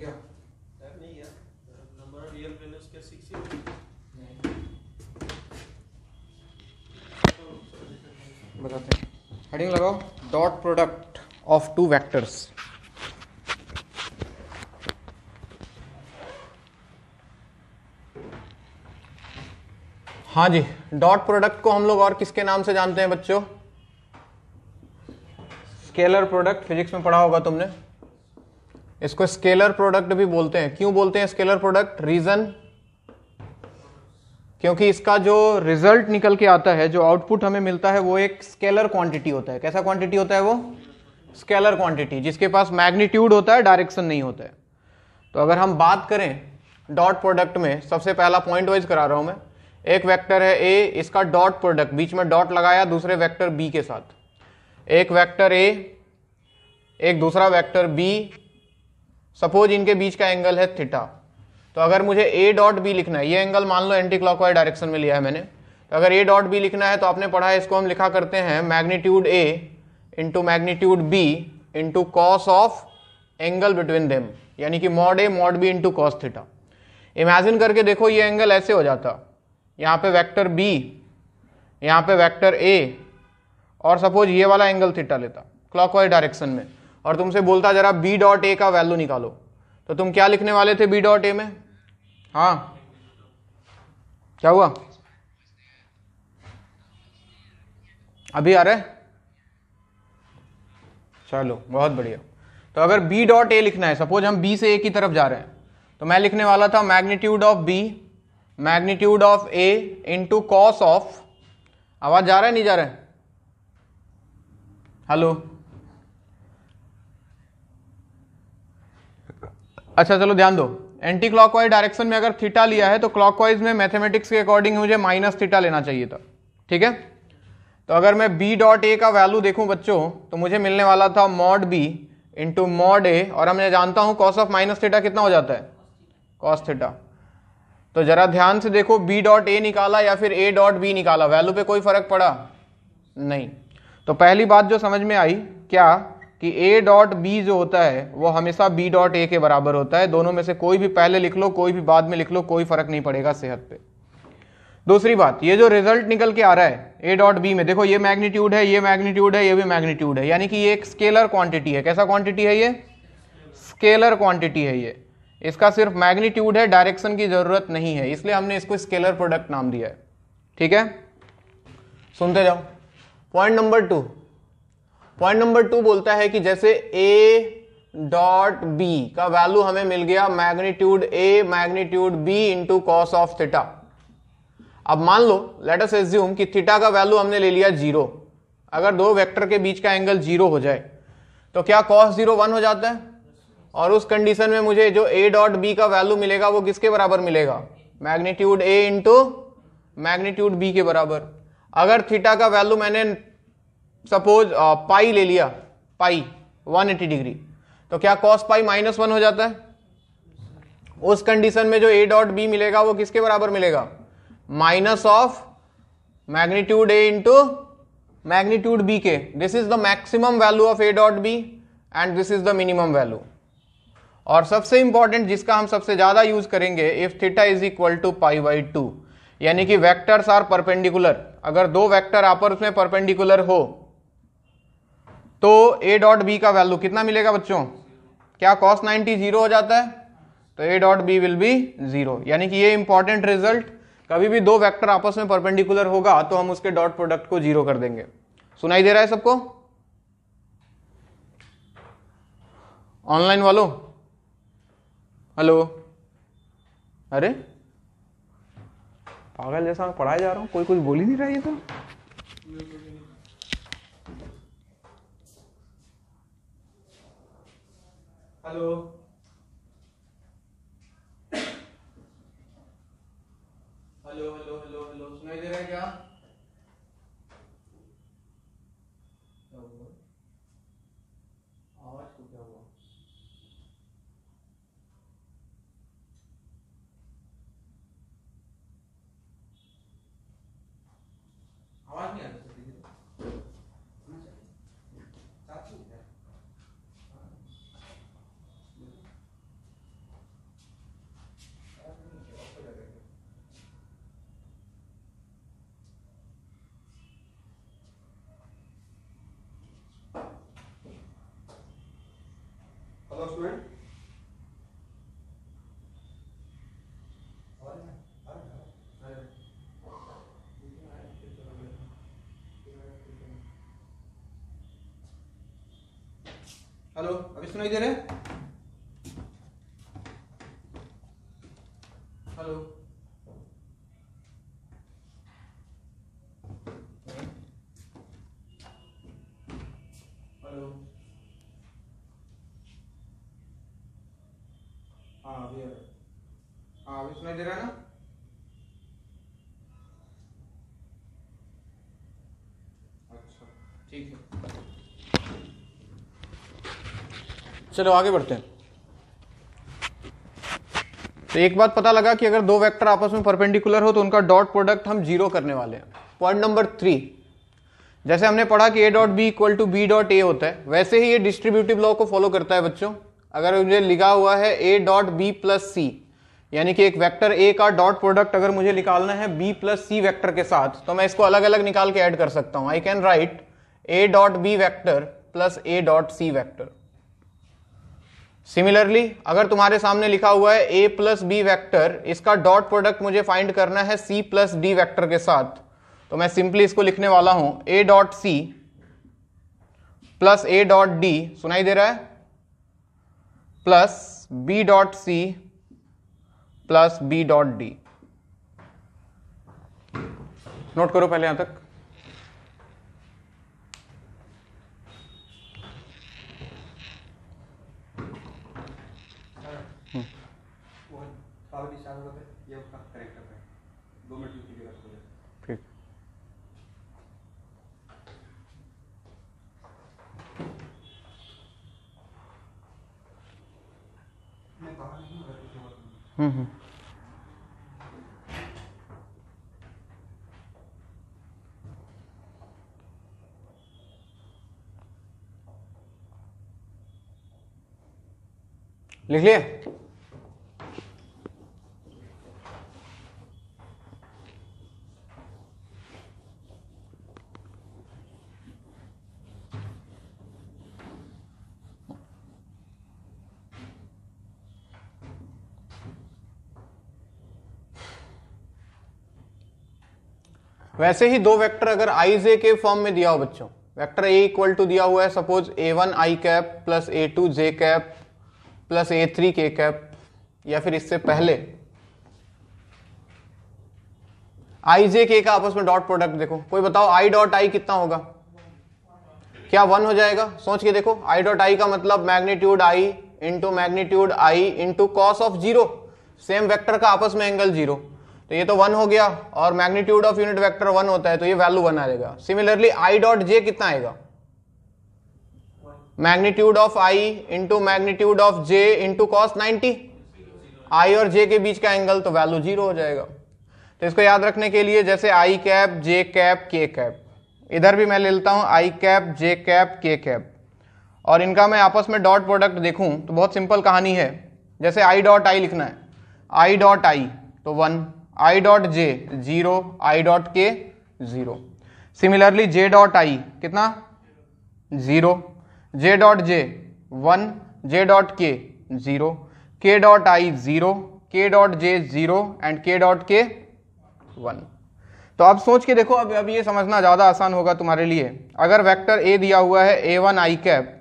क्या बताते हेडिंग लगाओ dot product of two vectors हाँ जी डॉट प्रोडक्ट को हम लोग और किसके नाम से जानते हैं बच्चों स्केलर प्रोडक्ट फिजिक्स में पढ़ा होगा तुमने इसको स्केलर प्रोडक्ट भी बोलते हैं क्यों बोलते हैं स्केलर प्रोडक्ट रीजन क्योंकि इसका जो रिजल्ट निकल के आता है जो आउटपुट हमें मिलता है वो एक स्केलर क्वांटिटी होता है कैसा क्वांटिटी होता है वो स्केलर क्वांटिटी जिसके पास मैग्नीट्यूड होता है डायरेक्शन नहीं होता है तो अगर हम बात करें डॉट प्रोडक्ट में सबसे पहला पॉइंट वाइज करा रहा हूं मैं एक वेक्टर है ए इसका डॉट प्रोडक्ट बीच में डॉट लगाया दूसरे वेक्टर बी के साथ एक वेक्टर ए एक दूसरा वेक्टर बी सपोज इनके बीच का एंगल है थीटा तो अगर मुझे ए डॉट बी लिखना है ये एंगल मान लो एंटी क्लॉकवाइज डायरेक्शन में लिया है मैंने तो अगर ए डॉट बी लिखना है तो आपने पढ़ा है इसको हम लिखा करते हैं magnitude A into magnitude B into cos of angle between them यानी कि mod A mod B into cos theta imagine करके देखो ये एंगल ऐसे हो जाता यहाँ पे वैक्टर बी यहाँ पे वैक्टर ए और सपोज ये वाला एंगल थीटा लेता क्लॉकवाइज डायरेक्शन में और तुमसे बोलता जरा बी डॉट ए का वैल्यू निकालो तो तुम क्या लिखने वाले थे बी डॉट ए में हाँ क्या हुआ अभी आ रहा है चलो बहुत बढ़िया तो अगर बी डॉट ए लिखना है सपोज हम बी से ए की तरफ जा रहे हैं तो मैं लिखने वाला था magnitude of B magnitude of A into cos of आवाज जा रहा है नहीं जा रहा है हेलो अच्छा चलो ध्यान दो एंटी क्लॉकवाइज डायरेक्शन में अगर थीटा लिया है तो क्लॉकवाइज में मैथमेटिक्स के अकॉर्डिंग मुझे माइनस थीटा लेना चाहिए था ठीक है तो अगर मैं बी डॉट ए का वैल्यू देखूं बच्चों तो मुझे मिलने वाला था mod B into mod A और अब मैं जानता हूं कॉस ऑफ माइनस थीटा कितना हो जाता है कॉस थीटा तो जरा ध्यान से देखो बी डॉट ए निकाला या फिर ए डॉट बी निकाला वैल्यू पे कोई फर्क पड़ा नहीं तो पहली बात जो समझ में आई क्या कि ए डॉट बी जो होता है वो हमेशा बी डॉट ए के बराबर होता है दोनों में से कोई भी पहले लिख लो कोई भी बाद में लिख लो कोई फर्क नहीं पड़ेगा सेहत पे दूसरी बात ये जो रिजल्ट निकल के आ रहा है ए डॉट बी में देखो ये मैग्नीट्यूड है ये मैग्नीट्यूड है ये भी मैग्नीट्यूड है यानी कि ये एक स्केलर क्वांटिटी है कैसा क्वांटिटी है ये स्केलर क्वांटिटी है ये इसका सिर्फ मैग्नीट्यूड है डायरेक्शन की जरूरत नहीं है इसलिए हमने इसको स्केलर प्रोडक्ट नाम दिया है ठीक है सुनते जाओ point number two point number two बोलता है कि जैसे ए डॉट बी का वैल्यू हमें मिल गया magnitude A magnitude B into cos of theta अब मान लो लेट अस एज्यूम कि थीटा का वैल्यू हमने ले लिया जीरो अगर दो वेक्टर के बीच का एंगल जीरो हो जाए तो क्या कॉस जीरो वन हो जाता है और उस कंडीशन में मुझे जो ए डॉट बी का वैल्यू मिलेगा वो किसके बराबर मिलेगा magnitude A into magnitude B के बराबर अगर थीटा का वैल्यू मैंने सपोज पाई ले लिया पाई 180 डिग्री तो क्या कॉस पाई माइनस वन हो जाता है उस कंडीशन में जो ए डॉट बी मिलेगा वो किसके बराबर मिलेगा minus of magnitude A into magnitude B के this is the maximum value of A dot B and this is the minimum value और सबसे इंपॉर्टेंट जिसका हम सबसे ज्यादा यूज करेंगे if theta is equal to pi by two यानी कि वेक्टर्स आर परपेंडिकुलर अगर दो वेक्टर आपस में परपेंडिकुलर हो तो ए डॉट बी का वैल्यू कितना मिलेगा बच्चों क्या कॉस 90 जीरो हो जाता है तो A dot B will be zero यानी कि ये इंपॉर्टेंट रिजल्ट कभी भी दो वेक्टर आपस में परपेंडिकुलर होगा तो हम उसके डॉट प्रोडक्ट को जीरो कर देंगे सुनाई दे रहा है सबको ऑनलाइन वालों हेलो अरे पागल जैसा मैं पढ़ाया जा रहा हूं कोई कुछ बोल ही नहीं रहा ये तो hello hello hello hello hello सुनाई दे रहा है क्या आवाज को क्या हेलो अभी सुनाई दे रहे हेलो हेलो हाँ अभी हाँ अभी सुनाई दे रहा है ना अच्छा ठीक है चलो आगे बढ़ते हैं तो एक बात पता लगा कि अगर दो वेक्टर आपस में परपेंडिकुलर हो तो उनका डॉट प्रोडक्ट हम जीरो करने वाले हैं पॉइंट नंबर थ्री जैसे हमने पढ़ा कि A dot B equal to B dot A होता है वैसे ही ये डिस्ट्रीब्यूटिव लॉ को फॉलो करता है बच्चों अगर मुझे लिखा हुआ है A dot B plus C यानी कि एक वेक्टर ए का डॉट प्रोडक्ट अगर मुझे निकालना है बी प्लस सी वैक्टर के साथ तो मैं इसको अलग अलग निकाल के ऐड कर सकता हूं I can write A dot B vector plus A dot C vector similarly अगर तुम्हारे सामने लिखा हुआ है ए प्लस बी वैक्टर इसका डॉट प्रोडक्ट मुझे फाइंड करना है सी प्लस डी वैक्टर के साथ तो मैं सिंपली इसको लिखने वाला हूं A dot C plus A dot D सुनाई दे रहा है plus B dot C plus B dot D note करो पहले यहां तक Mm-hmm. लिख लिया हाँ। वैसे ही दो वेक्टर अगर आई जे के फॉर्म में दिया हो बच्चों वेक्टर ए इक्वल टू दिया हुआ है suppose A one I cap plus A two J cap plus A three K cap या फिर इससे पहले आई जे के का आपस में डॉट प्रोडक्ट देखो कोई बताओ आई डॉट आई कितना होगा क्या वन हो जाएगा सोच के देखो आई डॉट आई का मतलब magnitude I into magnitude I into cos of zero same vector का आपस में एंगल जीरो तो ये तो वन हो गया और magnitude of unit vector one होता है तो ये वैल्यू वन आएगा सिमिलरली आई डॉट जे कितना आएगा magnitude of I into magnitude of J into cos ninety I और जे के बीच का एंगल तो वैल्यू जीरो हो जाएगा तो इसको याद रखने के लिए जैसे I cap J cap K cap इधर भी मैं ले लेता हूँ I cap J cap K cap और इनका मैं आपस में डॉट प्रोडक्ट देखूँ तो बहुत सिंपल कहानी है जैसे आई डॉट आई लिखना है आई डॉट आई तो one I dot J zero I dot K zero similarly J dot I कितना zero J dot J one J dot K zero K dot I zero K dot J zero and K dot K one तो आप सोच के देखो अब अब ये समझना ज़्यादा आसान होगा तुम्हारे लिए अगर वेक्टर ए दिया हुआ है A one I cap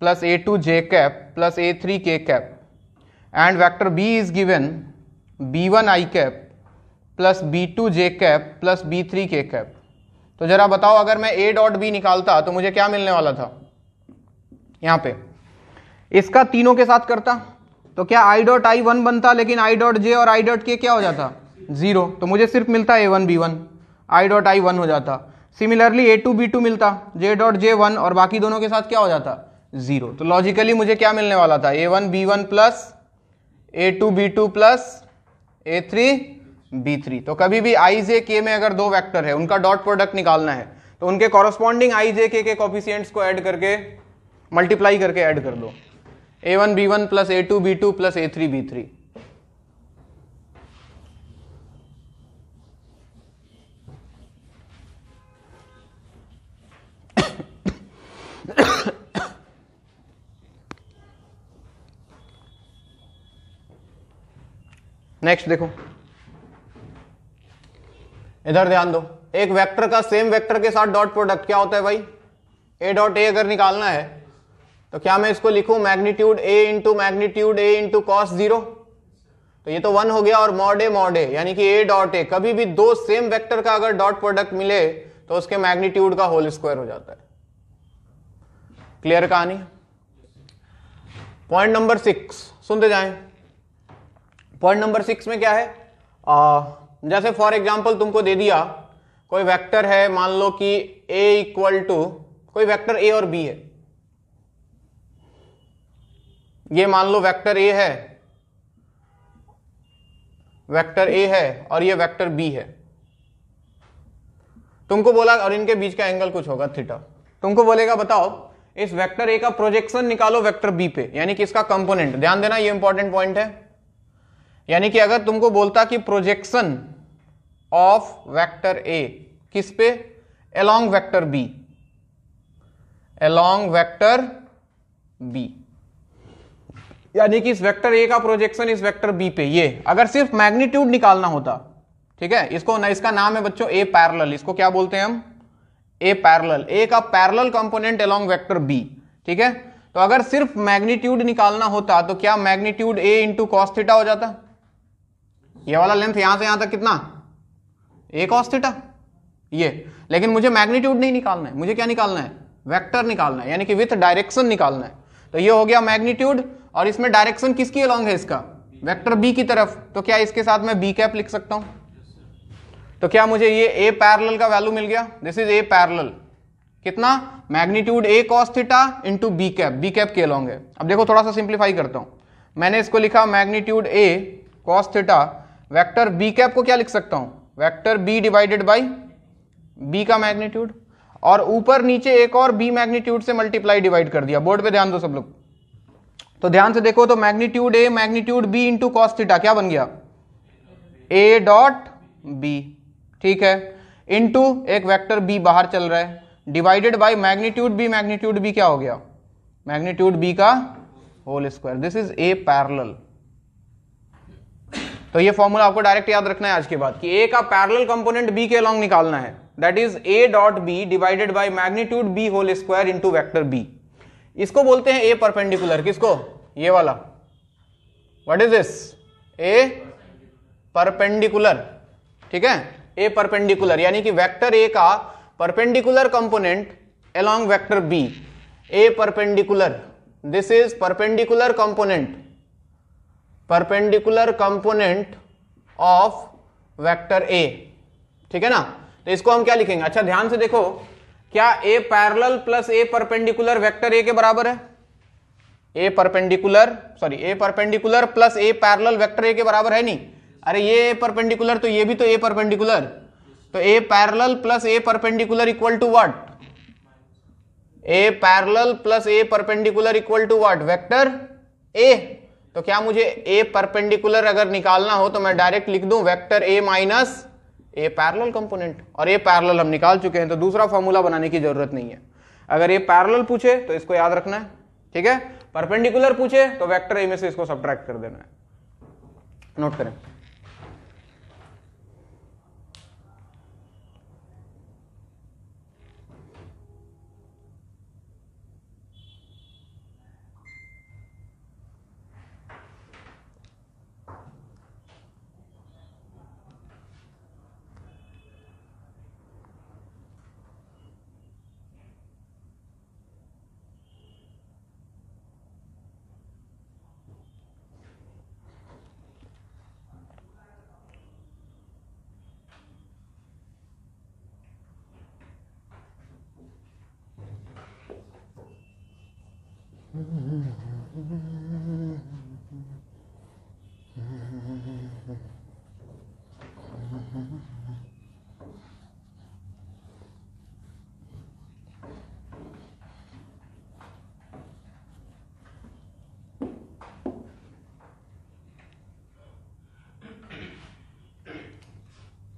plus A two J cap plus A three K cap and vector B is given B one I cap plus B two J cap plus B three K cap तो जरा बताओ अगर मैं ए dot B निकालता तो मुझे क्या मिलने वाला था यहां पे इसका तीनों के साथ करता तो क्या आई डॉट आई वन बनता लेकिन आई डॉट जे और आई डॉट के क्या हो जाता जीरो तो मुझे सिर्फ मिलता A one B one I dot I one हो जाता similarly A to B two मिलता जे डॉट जे वन और बाकी दोनों के साथ क्या हो जाता जीरो तो लॉजिकली मुझे क्या मिलने वाला था A one B one plus A to B two plus A three B three तो कभी भी आई जे के में अगर दो वेक्टर है उनका डॉट प्रोडक्ट निकालना है तो उनके कॉरस्पॉन्डिंग आई जे के के कॉफिशियंट्स को ऐड करके मल्टीप्लाई करके ऐड कर दो A one B one plus A to B two plus A three B three next देखो इधर ध्यान दो एक वेक्टर का सेम वेक्टर के साथ डॉट प्रोडक्ट क्या होता है भाई ए डॉट ए अगर निकालना है तो क्या मैं इसको लिखूं magnitude A into magnitude A into cos zero तो ये तो वन हो गया और मॉड ए मॉड ए यानी कि ए डॉट ए कभी भी दो सेम वेक्टर का अगर डॉट प्रोडक्ट मिले तो उसके मैग्नीट्यूड का होल स्क्वायर हो जाता है क्लियर कहानी पॉइंट नंबर सिक्स सुनते जाए पॉइंट नंबर सिक्स में क्या है आ, जैसे फॉर एग्जाम्पल तुमको दे दिया कोई वेक्टर है मान लो कि ए इक्वल टू कोई वेक्टर ए और बी है ये मान लो वेक्टर ए है वेक्टर ए है और ये वेक्टर बी है तुमको बोला और इनके बीच का एंगल कुछ होगा थीटा तुमको बोलेगा बताओ इस वेक्टर ए का प्रोजेक्शन निकालो वेक्टर बी पे यानी कि इसका कंपोनेंट ध्यान देना ये इंपॉर्टेंट पॉइंट है यानी कि अगर तुमको बोलता कि प्रोजेक्शन ऑफ वेक्टर ए किस पे along vector B along vector B यानी कि इस वेक्टर ए का प्रोजेक्शन इस वेक्टर बी पे ये अगर सिर्फ मैग्नीट्यूड निकालना होता ठीक है इसको ना, इसका नाम है बच्चों ए पैरल इसको क्या बोलते हैं हम ए पैरल ए का parallel component along vector B ठीक है तो अगर सिर्फ मैग्नीट्यूड निकालना होता तो क्या मैग्नीट्यूड ए इंटू थीटा हो जाता ये वाला लेंथ यहां से यहां तक कितना ए कॉस थीटा ये लेकिन मुझे मैग्नीट्यूड नहीं निकालना है मुझे क्या निकालना है वेक्टर निकालना है यानी कि विथ डायरेक्शन निकालना है तो ये हो गया मैग्नीट्यूड और इसमें डायरेक्शन किसकी अलॉन्ग है इसका वेक्टर बी की तरफ तो क्या इसके साथ मैं बी कैप लिख सकता हूं तो क्या मुझे ये ए पैरल का वैल्यू मिल गया दिस इज ए पैरल कितना magnitude A cos theta into B cap B cap के अलॉन्ग है अब देखो थोड़ा सा सिंप्लीफाई करता हूं मैंने इसको लिखा magnitude A cos theta vector B cap को क्या लिख सकता हूं vector B divided by B का मैग्नीट्यूड और ऊपर नीचे एक और बी मैग्नीट्यूड से मल्टीप्लाई डिवाइड कर दिया बोर्ड पे ध्यान दो सब लोग तो ध्यान से देखो तो magnitude A magnitude B into cos theta क्या बन गया ए डॉट बी ठीक है इंटू एक वेक्टर बी बाहर चल रहा है divided by magnitude B magnitude B क्या हो गया मैग्नीट्यूड बी का whole square this is A parallel तो ये फॉर्मूला आपको डायरेक्ट याद रखना है आज के बाद कि ए का पैरेलल कंपोनेंट बी के अलॉन्ग निकालना है that is A dot B divided by magnitude B whole square into vector B इसको बोलते हैं ए परपेंडिकुलर किसको ये वाला what is this A perpendicular ठीक है ए परपेंडिकुलर यानी कि वैक्टर ए का perpendicular component along vector B A perpendicular this is perpendicular component perpendicular component of vector A ठीक है ना तो इसको हम क्या लिखेंगे अच्छा ध्यान से देखो क्या A parallel plus A perpendicular vector A के बराबर है A perpendicular sorry A perpendicular plus A parallel vector A के बराबर है नहीं अरे ये परपेंडिकुलर तो ये भी तो ए परपेंडिकुलर तो A parallel plus A perpendicular equal to what A parallel plus A perpendicular equal to what vector A तो क्या मुझे ए परपेंडिकुलर अगर निकालना हो तो मैं डायरेक्ट लिख दूं vector A minus A parallel component और ए पैरल हम निकाल चुके हैं तो दूसरा फॉर्मूला बनाने की जरूरत नहीं है अगर ये पैरल पूछे तो इसको याद रखना है ठीक है परपेंडिकुलर पूछे तो वेक्टर ए में से इसको सब्ट्रैक्ट कर देना है नोट करें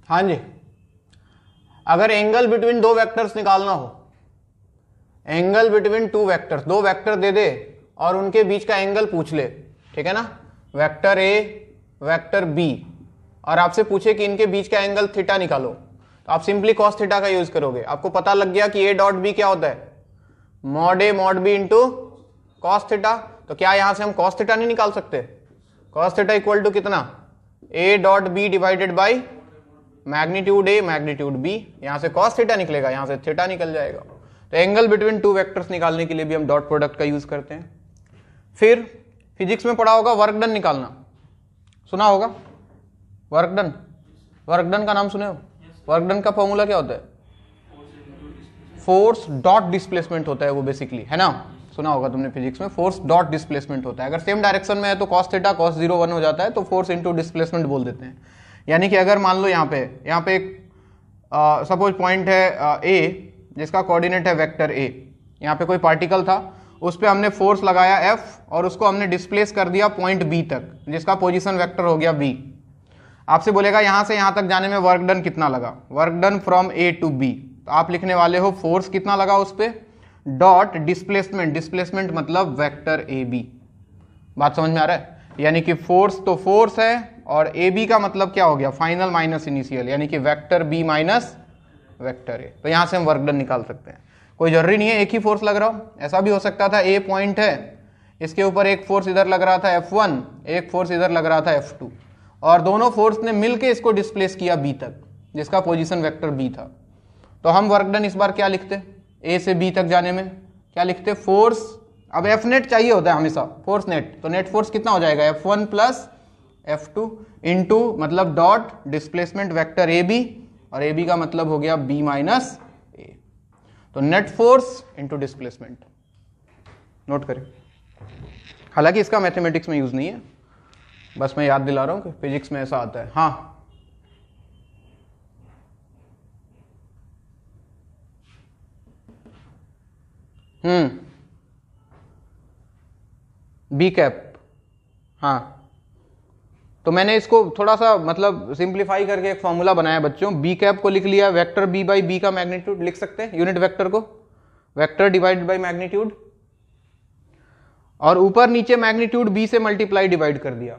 हाँ जी अगर एंगल बिटवीन दो वेक्टर्स निकालना हो एंगल बिटवीन टू वेक्टर्स दो वेक्टर दे दे और उनके बीच का एंगल पूछ ले ठीक है ना वेक्टर ए वेक्टर बी और आपसे पूछे कि इनके बीच का एंगल थीटा निकालो तो आप सिंपली कॉस थीटा का यूज करोगे आपको पता लग गया कि ए डॉट बी क्या होता है mod A mod B into cos theta तो क्या यहां से हम कॉस थीटा नहीं निकाल सकते कॉस थीटा इक्वल टू कितना A dot B divided by magnitude A magnitude B यहां से कॉस थीटा निकलेगा यहां से थीटा निकल जाएगा तो एंगल बिटवीन टू वेक्टर्स निकालने के लिए भी हम डॉट प्रोडक्ट का यूज करते हैं फिर फिजिक्स में पढ़ा होगा वर्क डन निकालना सुना होगा वर्क डन वर्क डन का नाम सुने हो वर्क डन का फॉर्मूला क्या होता है फोर्स डॉट डिस्प्लेसमेंट होता है वो बेसिकली है ना सुना होगा तुमने फिजिक्स में फोर्स डॉट डिस्प्लेसमेंट होता है अगर सेम डायरेक्शन में है तो cos theta cos zero one हो जाता है तो फोर्स इंटू डिस्प्लेसमेंट बोल देते हैं यानी कि अगर मान लो यहाँ पे यहाँ पे एक सपोज पॉइंट है ए जिसका कोऑर्डिनेट है वेक्टर ए यहाँ पे कोई पार्टिकल था उस पर हमने फोर्स लगाया एफ और उसको हमने डिस्प्लेस कर दिया पॉइंट बी तक जिसका पोजिशन वैक्टर हो गया बी आपसे बोलेगा यहाँ से यहाँ तक जाने में वर्क डन कितना लगा work done from A to B तो आप लिखने वाले हो फोर्स कितना लगा उस पर डॉट डिस्प्लेसमेंट डिस्प्लेसमेंट मतलब वेक्टर ए बी बात समझ में आ रहा है यानी कि फोर्स तो फोर्स है और ए बी का मतलब क्या हो गया फाइनल माइनस इनिशियल यानी कि vector B minus vector A तो यहां से हम वर्क डन निकाल सकते हैं कोई जरूरी नहीं है एक ही फोर्स लग रहा हो ऐसा भी हो सकता था ए पॉइंट है इसके ऊपर एक फोर्स इधर लग रहा था एफ वन एक फोर्स इधर लग रहा था एफ टू और दोनों फोर्स ने मिलकर इसको डिस्प्लेस किया बी तक जिसका पोजिशन वैक्टर बी था तो हम वर्क डन इस बार क्या लिखते ए से बी तक जाने में क्या लिखते फोर्स अब एफ नेट चाहिए होता है हमेशा फोर्स नेट तो नेट फोर्स कितना हो जाएगा F one plus F two into मतलब dot displacement vector A B और ए बी का मतलब हो गया बी माइनस ए तो net force into displacement note करें हालांकि इसका मैथमेटिक्स में यूज़ नहीं है बस मैं याद दिला रहा हूं कि फिजिक्स में ऐसा आता है हाँ हम्म बी कैप हाँ तो मैंने इसको थोड़ा सा मतलब सिंप्लीफाई करके एक फॉर्मूला बनाया बच्चों बी कैप को लिख लिया वेक्टर बी बाई बी का मैग्नीट्यूड लिख सकते हैं यूनिट वेक्टर को वेक्टर डिवाइड बाई मैग्नीट्यूड और ऊपर नीचे मैग्नीट्यूड बी से मल्टीप्लाई डिवाइड कर दिया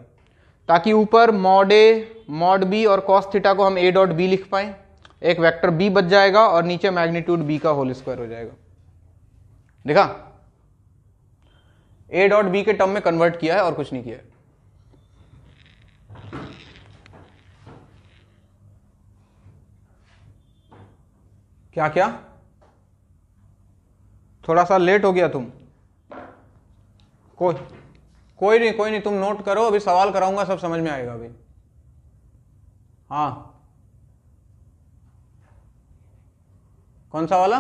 ताकि ऊपर मॉड ए मॉड बी और कॉस थीटा को हम ए डॉट बी लिख पाए एक वेक्टर बी बच जाएगा और नीचे मैग्नीट्यूड बी का होल स्क्वायर हो जाएगा देखा ए डॉट बी के टर्म में कन्वर्ट किया है और कुछ नहीं किया है क्या क्या थोड़ा सा लेट हो गया तुम कोई कोई नहीं कोई नहीं तुम नोट करो अभी सवाल कराऊंगा सब समझ में आएगा अभी हाँ कौन सा वाला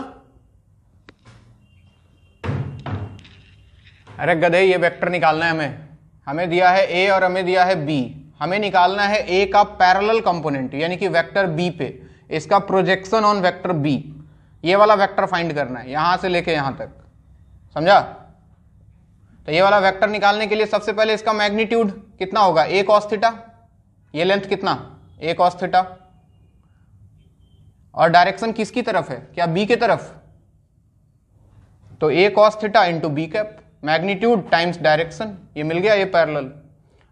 अरे गधे ये वेक्टर निकालना है हमें हमें दिया है ए और हमें दिया है बी हमें निकालना है ए का पैरेलल कंपोनेंट यानी कि वेक्टर बी पे इसका प्रोजेक्शन ऑन वेक्टर बी ये वाला वेक्टर फाइंड करना है यहां से लेके यहां तक समझा तो ये वाला वेक्टर निकालने के लिए सबसे पहले इसका मैग्नीट्यूड कितना होगा ए कॉस थीटा ये लेंथ कितना ए कॉस थीटा और डायरेक्शन किसकी तरफ है क्या बी की तरफ तो A cos theta into B cap magnitude times direction ये मिल गया ये पैरेलल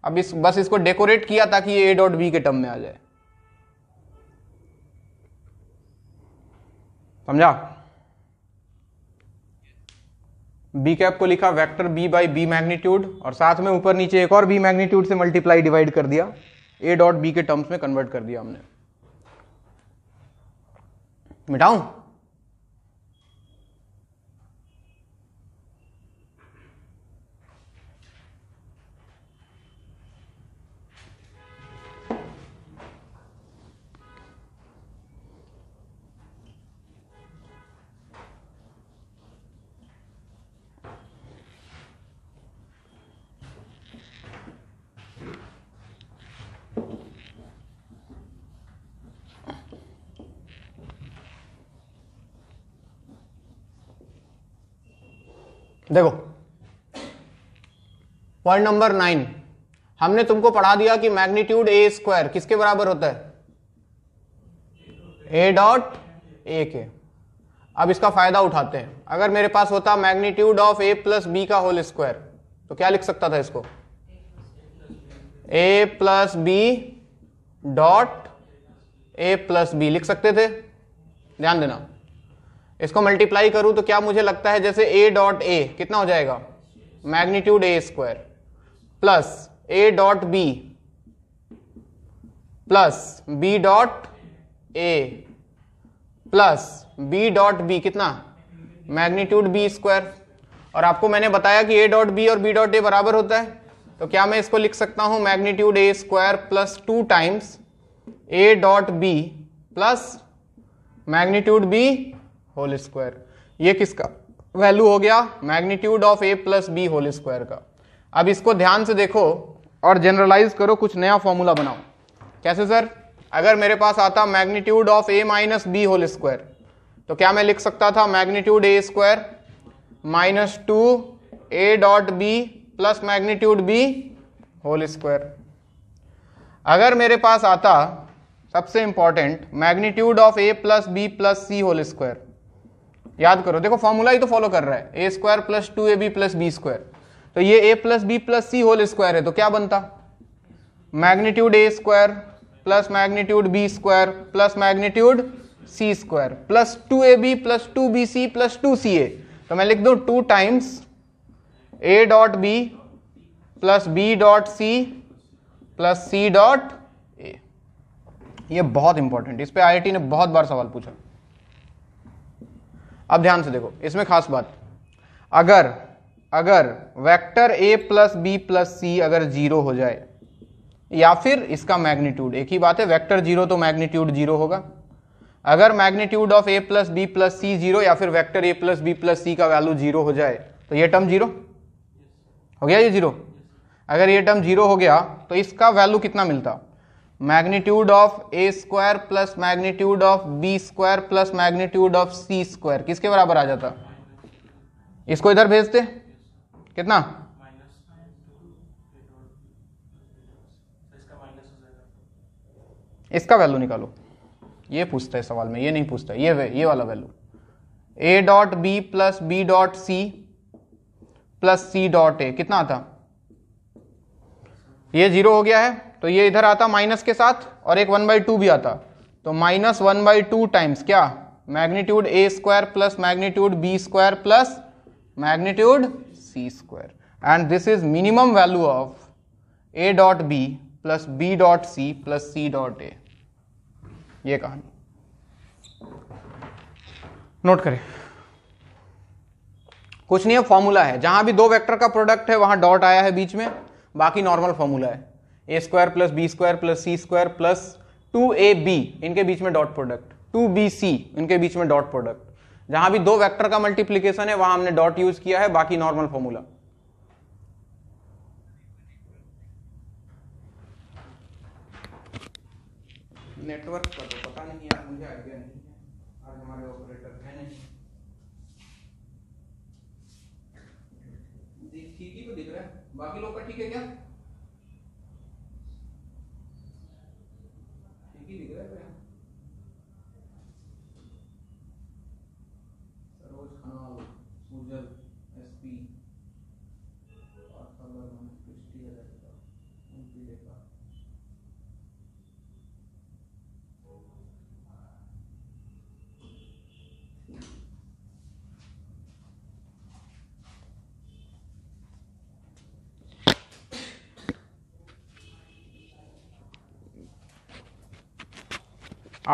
अब इस बस इसको डेकोरेट किया ताकि ये ए डॉट बी के टर्म में आ जाए समझा बी कैप को लिखा vector B by B magnitude और साथ में ऊपर नीचे एक और बी मैग्नीट्यूड से मल्टीप्लाई डिवाइड कर दिया ए डॉट बी के टर्म्स में कन्वर्ट कर दिया हमने मिटाऊं देखो पॉइंट नंबर नाइन हमने तुमको पढ़ा दिया कि मैग्नीट्यूड ए स्क्वायर किसके बराबर होता है ए डॉट ए के अब इसका फायदा उठाते हैं अगर मेरे पास होता magnitude of A plus B का होल स्क्वायर तो क्या लिख सकता था इसको A plus B dot A plus B लिख सकते थे ध्यान देना इसको मल्टीप्लाई करूं तो क्या मुझे लगता है जैसे ए डॉट ए कितना हो जाएगा magnitude A square plus A dot B plus B dot A plus B dot B कितना मैग्नीट्यूड बी स्क्वायर और आपको मैंने बताया कि ए डॉट बी और बी डॉट ए बराबर होता है तो क्या मैं इसको लिख सकता हूं magnitude A square plus two times A dot B plus magnitude B whole square ये किसका वैल्यू हो गया magnitude of A plus B whole square का अब इसको ध्यान से देखो और जनरलाइज करो कुछ नया फॉर्मूला बनाओ कैसे सर अगर मेरे पास आता magnitude of A minus B whole square तो क्या मैं लिख सकता था magnitude A square minus two A dot B plus magnitude B whole square अगर मेरे पास आता सबसे important magnitude of A plus B plus C whole square याद करो देखो फॉर्मूला ही तो फॉलो कर रहा है A square plus two A B plus B square तो ये A plus B plus C whole square है तो क्या बनता magnitude A square plus magnitude B square plus magnitude C square plus two A B plus two B C plus two C A तो मैं लिख दूं two times A dot B plus B dot C plus C dot A ये बहुत important इस पर T ने बहुत बार सवाल पूछा अब ध्यान से देखो इसमें खास बात अगर अगर vector A plus B plus C अगर जीरो हो जाए या फिर इसका मैग्नीट्यूड एक ही बात है वेक्टर जीरो तो मैग्नीट्यूड जीरो होगा अगर magnitude of A plus B plus C zero या फिर vector A plus B plus C का वैल्यू जीरो हो जाए तो ये टर्म जीरो हो गया ये जीरो अगर ये टर्म जीरो हो गया तो इसका वैल्यू कितना मिलता magnitude of A square plus magnitude of B square plus magnitude of C square किसके बराबर आ जाता इसको इधर भेजते कितना इसका वैल्यू निकालो ये पूछता है सवाल में ये नहीं पूछता ये ये वाला value A dot B plus B dot C plus C dot A कितना आता ये जीरो हो गया है तो ये इधर आता माइनस के साथ और एक वन बाई टू भी आता तो minus one by two times क्या magnitude A square plus magnitude B square plus magnitude C square and this is minimum value of A dot B plus B dot C plus C dot A ये कहानी note करें कुछ नहीं है formula है जहां भी दो वेक्टर का प्रोडक्ट है वहां डॉट आया है बीच में बाकी नॉर्मल फॉर्मूला है A square plus B square plus C square plus two A B इनके बीच में dot product two B C इनके बीच में डॉट प्रोडक्ट जहां भी दो वेक्टर का मल्टीप्लीकेशन है वहां हमने डॉट यूज किया है बाकी नॉर्मल फॉर्मूला नेटवर्क का तो पता नहीं है मुझे आइडिया नहीं है आज हमारे ऑपरेटर है नहीं ठीक ही तो दिख रहा है बाकी लोग का ठीक है क्या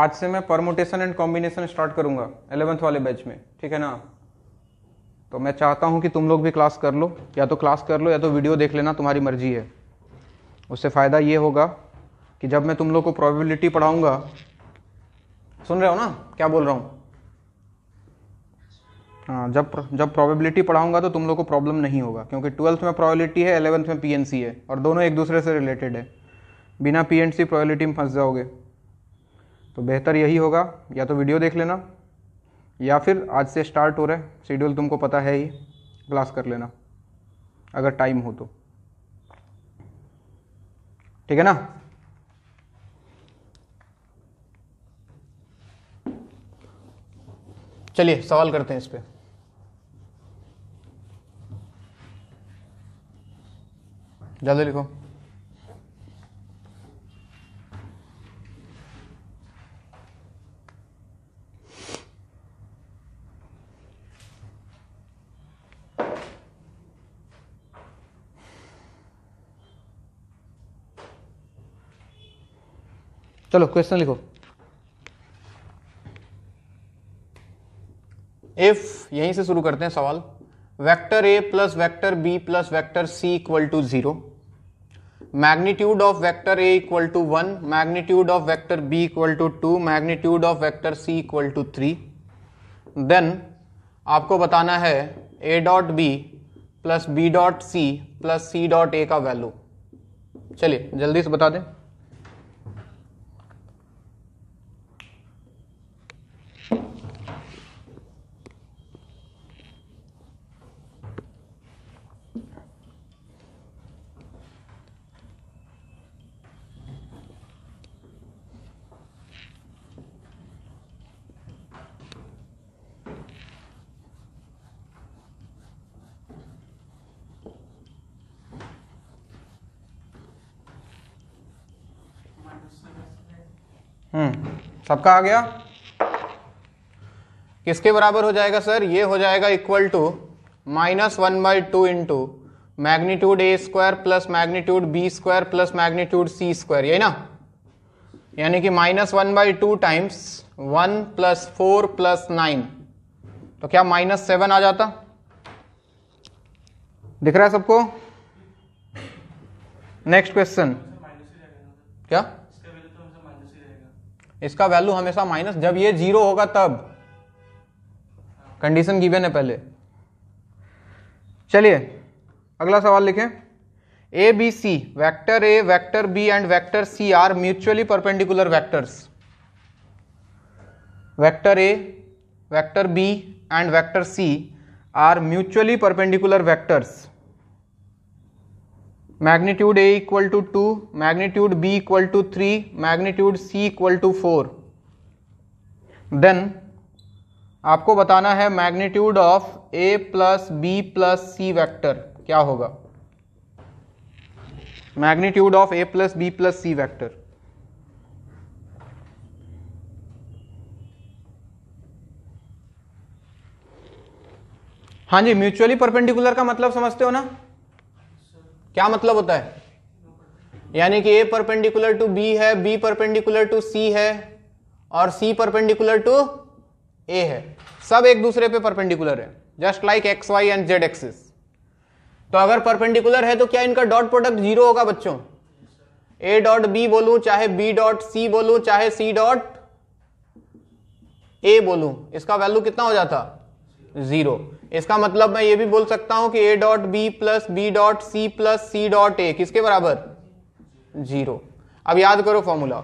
आज से मैं परमोटेशन एंड कॉम्बिनेशन स्टार्ट करूंगा एलेवेंथ वाले बैच में ठीक है ना तो मैं चाहता हूं कि तुम लोग भी क्लास कर लो या तो क्लास कर लो या तो वीडियो देख लेना तुम्हारी मर्जी है उससे फ़ायदा ये होगा कि जब मैं तुम लोग को प्रोबेबिलिटी पढ़ाऊंगा सुन रहे हो ना क्या बोल रहा हूँ हाँ जब जब प्रोबेबिलिटी पढ़ाऊंगा तो तुम लोग को प्रॉब्लम नहीं होगा क्योंकि ट्वेल्थ में प्रोबेबिलिटी है एलेवंथ में पीएनसी है और दोनों एक दूसरे से रिलेटेड है बिना पीएनसी प्रोबेबिलिटी में फंस जाओगे तो बेहतर यही होगा या तो वीडियो देख लेना या फिर आज से स्टार्ट हो रहा है शेड्यूल तुमको पता है ही क्लास कर लेना अगर टाइम हो तो ठीक है ना चलिए सवाल करते हैं इस पर जल्दी लिखो चलो क्वेश्चन लिखो इफ यहीं से शुरू करते हैं सवाल vector A plus vector B plus vector C equal to zero magnitude of vector A equal to one magnitude of vector B equal to two magnitude of vector C equal to three then आपको बताना है A dot B plus B dot C plus C dot A का value चलिए जल्दी से बता दें सबका आ गया किसके बराबर हो जाएगा सर ये हो जाएगा equal to minus one by two into magnitude A square plus magnitude B square plus magnitude C square यही ना यानी कि minus one by two times one plus four plus nine तो क्या माइनस सेवन आ जाता दिख रहा है सबको नेक्स्ट क्वेश्चन क्या इसका वैल्यू हमेशा माइनस जब ये जीरो होगा तब कंडीशन गिवन है पहले चलिए अगला सवाल लिखें A B C vector A vector B and vector C are mutually perpendicular vectors vector A vector B and vector C are mutually perpendicular vectors magnitude A equal to two magnitude B equal to three magnitude C equal to four then आपको बताना है magnitude of A plus B plus C vector क्या होगा magnitude of A plus B plus C vector हाँ जी mutually perpendicular का मतलब समझते हो ना क्या मतलब होता है यानी कि ए परपेंडिकुलर टू बी है बी परपेंडिकुलर टू सी है और सी परपेंडिकुलर टू ए है सब एक दूसरे पे परपेंडिकुलर है just like X Y and Z axis तो अगर परपेंडिकुलर है तो क्या इनका डॉट प्रोडक्ट जीरो होगा बच्चों ए डॉट बी बोलू चाहे बी डॉट सी बोलू चाहे सी डॉट ए बोलू इसका वैल्यू कितना हो जाता जीरो इसका मतलब मैं ये भी बोल सकता हूं कि A dot B plus B dot C plus C dot A किसके बराबर जीरो अब याद करो formula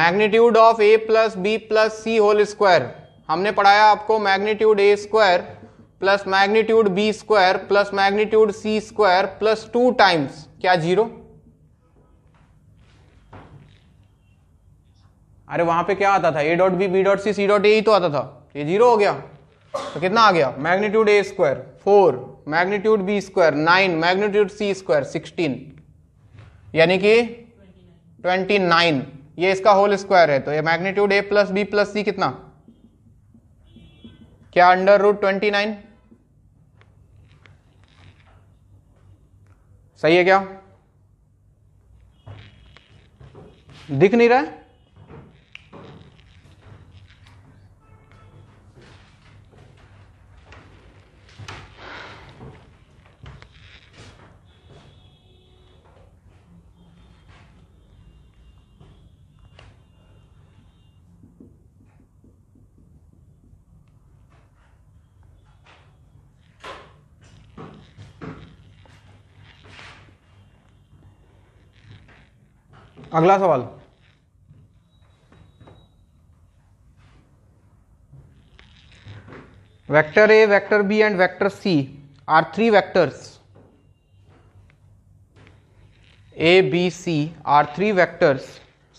magnitude of A plus B plus C whole square हमने पढ़ाया आपको magnitude A square plus magnitude B square plus magnitude C square plus two times क्या zero अरे वहां पे क्या आता था A dot B B dot C C dot A ही तो आता था ये जीरो हो गया तो कितना आ गया magnitude A square four magnitude B square nine magnitude C square sixteen यानी कि ट्वेंटी नाइन ये इसका होल स्क्वायर है तो ये magnitude A plus B plus C कितना क्या अंडर रूट ट्वेंटी नाइन सही है क्या दिख नहीं रहा है अगला सवाल vector A vector B and vector C are three vectors A B C are three vectors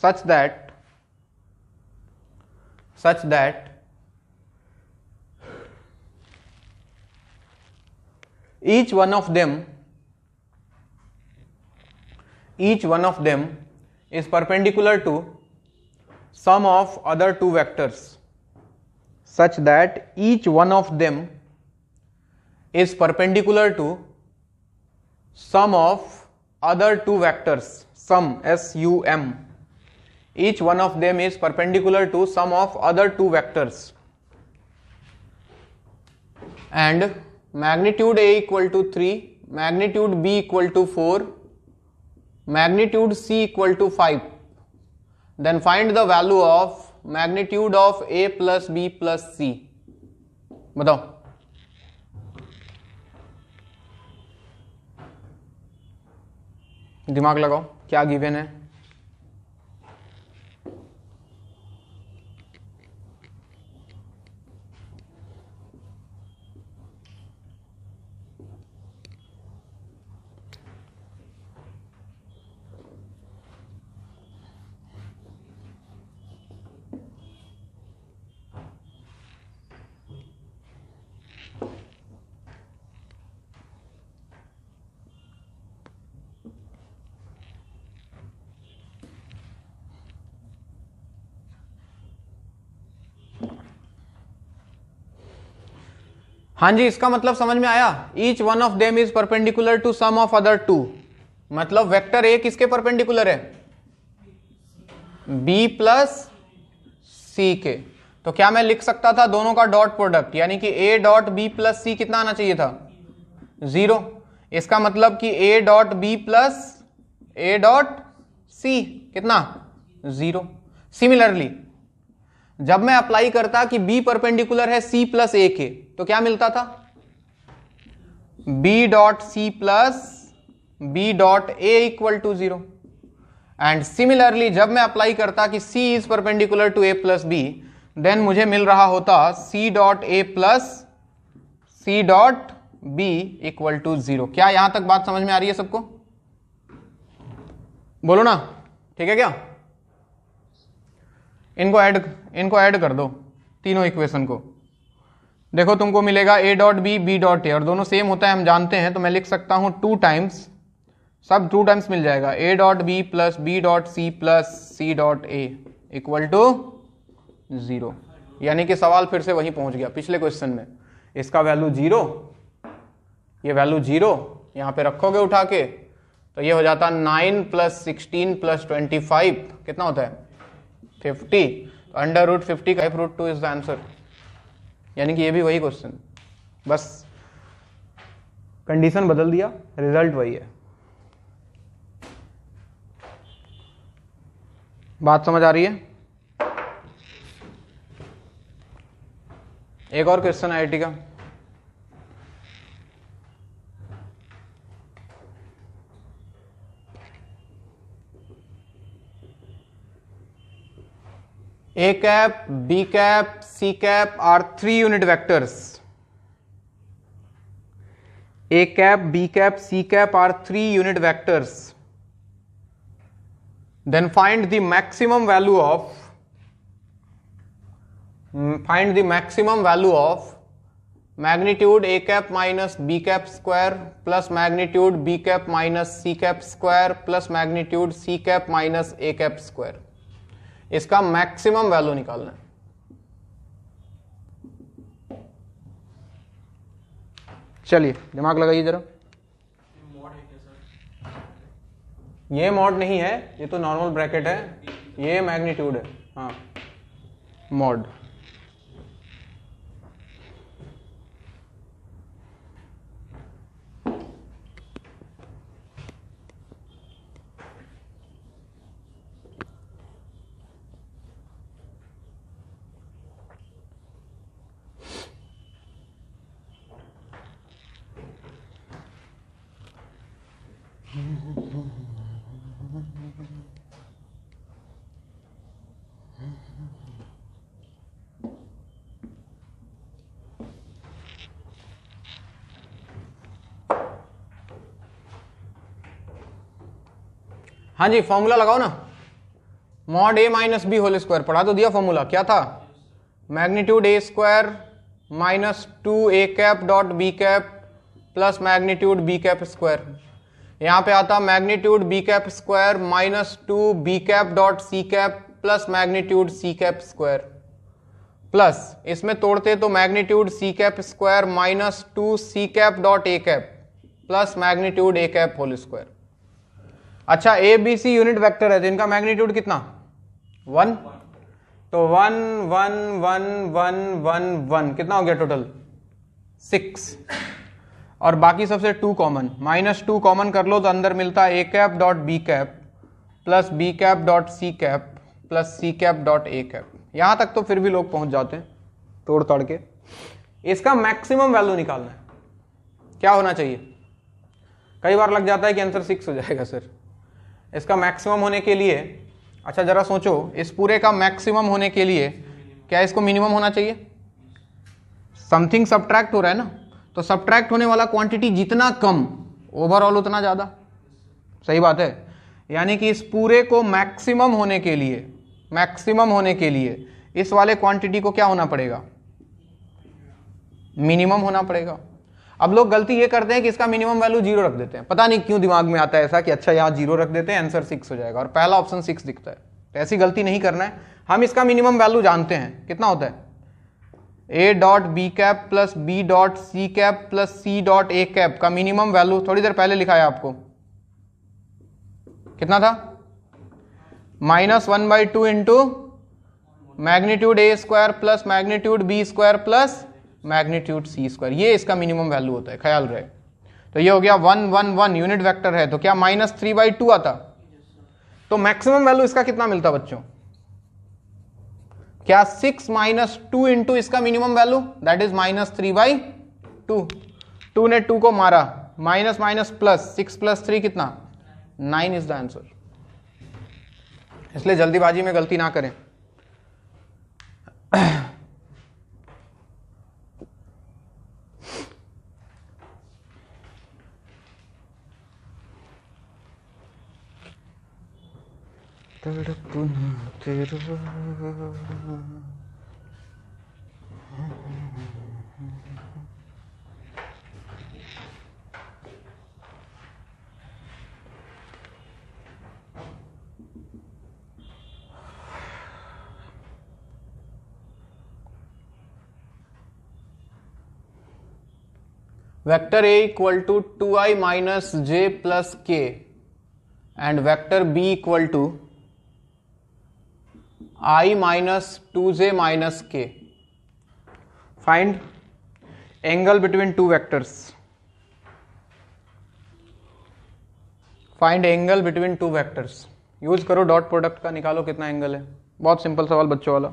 such that such that each one of them each one of them is perpendicular to sum of other two vectors such that each one of them is perpendicular to sum of other two vectors sum s u m each one of them is perpendicular to sum of other two vectors and magnitude a equal to 3 magnitude b equal to 4 magnitude C equal to five then find the value of magnitude of A plus B plus C बताओ दिमाग लगाओ क्या given है हाँ जी इसका मतलब समझ में आया each one of them is perpendicular to sum of other two मतलब वेक्टर ए किसके परपेंडिकुलर है बी प्लस सी के तो क्या मैं लिख सकता था दोनों का डॉट प्रोडक्ट यानी कि A dot B plus C कितना आना चाहिए था जीरो इसका मतलब कि A dot B plus A dot C कितना जीरो सिमिलरली जब मैं अप्लाई करता कि बी परपेंडिकुलर है सी प्लस ए के तो क्या मिलता था B dot C plus B dot A equal to zero and similarly जब मैं अप्लाई करता कि C is perpendicular to A plus B then मुझे मिल रहा होता C dot A plus C dot B equal to zero क्या यहां तक बात समझ में आ रही है सबको बोलो ना ठीक है क्या इनको ऐड इनको ऐड कर दो तीनों इक्वेशन को देखो तुमको मिलेगा A dot B B dot A और दोनों सेम होता है हम जानते हैं तो मैं लिख सकता हूँ टू टाइम्स सब टू टाइम्स मिल जाएगा A dot B plus B dot C plus C dot A equal to zero यानी कि सवाल फिर से वहीं पहुंच गया पिछले क्वेश्चन में इसका वैल्यू जीरो ये वैल्यू जीरो यहाँ पे रखोगे उठा के तो ये हो जाता nine plus sixteen plus twenty five कितना होता है फिफ्टी अंडर रूट फिफ्टी का root two is the answer यानी कि ये भी वही क्वेश्चन बस कंडीशन बदल दिया रिजल्ट वही है बात समझ आ रही है एक और क्वेश्चन है टी का A cap, B cap, C cap are three unit vectors. A cap, B cap, C cap are three unit vectors. Then find the maximum value of mm, find the maximum value of magnitude a cap minus b cap square plus magnitude b cap minus c cap square plus magnitude c cap minus a cap square. इसका maximum value निकालना है चलिए दिमाग लगाइए जरा ये mod नहीं है ये तो नॉर्मल ब्रैकेट है ये मैग्नीट्यूड है हाँ मॉड हाँ जी फॉर्मूला लगाओ ना mod A minus B whole square पढ़ा तो दिया फॉर्मूला क्या था magnitude A square minus two A cap dot B cap plus magnitude B cap square यहाँ पे आता magnitude B cap square minus two B cap dot C cap plus magnitude C cap square plus इसमें तोड़ते तो magnitude C cap square minus two C cap dot A cap plus magnitude A cap whole square अच्छा A B C unit vector है तो इनका magnitude कितना one तो one one one one one one कितना हो गया टोटल सिक्स और बाकी सबसे two common minus two common कर लो तो अंदर मिलता है A cap dot B cap plus B cap dot C cap plus C cap dot A cap यहां तक तो फिर भी लोग पहुंच जाते हैं तोड़ तोड़ के इसका मैक्सिमम वैल्यू निकालना है क्या होना चाहिए कई बार लग जाता है कि आंसर सिक्स हो जाएगा सर इसका मैक्सिमम होने के लिए अच्छा ज़रा सोचो इस पूरे का मैक्सिमम होने के लिए क्या इसको मिनिमम होना चाहिए समथिंग सब्ट्रैक्ट हो रहा है ना तो सब्ट्रैक्ट होने वाला क्वांटिटी जितना कम ओवरऑल उतना ज़्यादा सही बात है यानी कि इस पूरे को मैक्सिमम होने के लिए मैक्सिमम होने के लिए इस वाले क्वांटिटी को क्या होना पड़ेगा मिनिमम होना पड़ेगा अब लोग गलती ये करते हैं कि इसका मिनिमम वैल्यू जीरो रख देते हैं पता नहीं क्यों दिमाग में आता है ऐसा कि अच्छा यहाँ जीरो रख देते हैं आंसर सिक्स हो जाएगा और पहला ऑप्शन सिक्स दिखता है तो ऐसी गलती नहीं करना है हम इसका मिनिमम वैल्यू जानते हैं कितना होता है A dot B cap plus B dot C cap plus C dot A cap का मिनिमम वैल्यू थोड़ी देर पहले लिखा है आपको कितना था minus one by two into magnitude A square plus magnitude B square plus magnitude C square ये इसका मिनिमम वैल्यू होता है ख्याल रहे तो ये हो गया one one one unit vector है तो क्या माइनस थ्री बाई टू आता तो मैक्सिमम वैल्यू इसका कितना मिलता बच्चों क्या सिक्स माइनस टू इंटू इसका minimum value that is minus three by two two ने टू को मारा minus minus plus six plus three कितना नाइन इज द आंसर इसलिए जल्दीबाजी में गलती ना करें vector a equal to 2i minus j plus k and vector b equal to I minus two J minus K find angle between two vectors find angle between two vectors use करो dot product का निकालो कितना angle है बहुत simple सवाल बच्चों वाला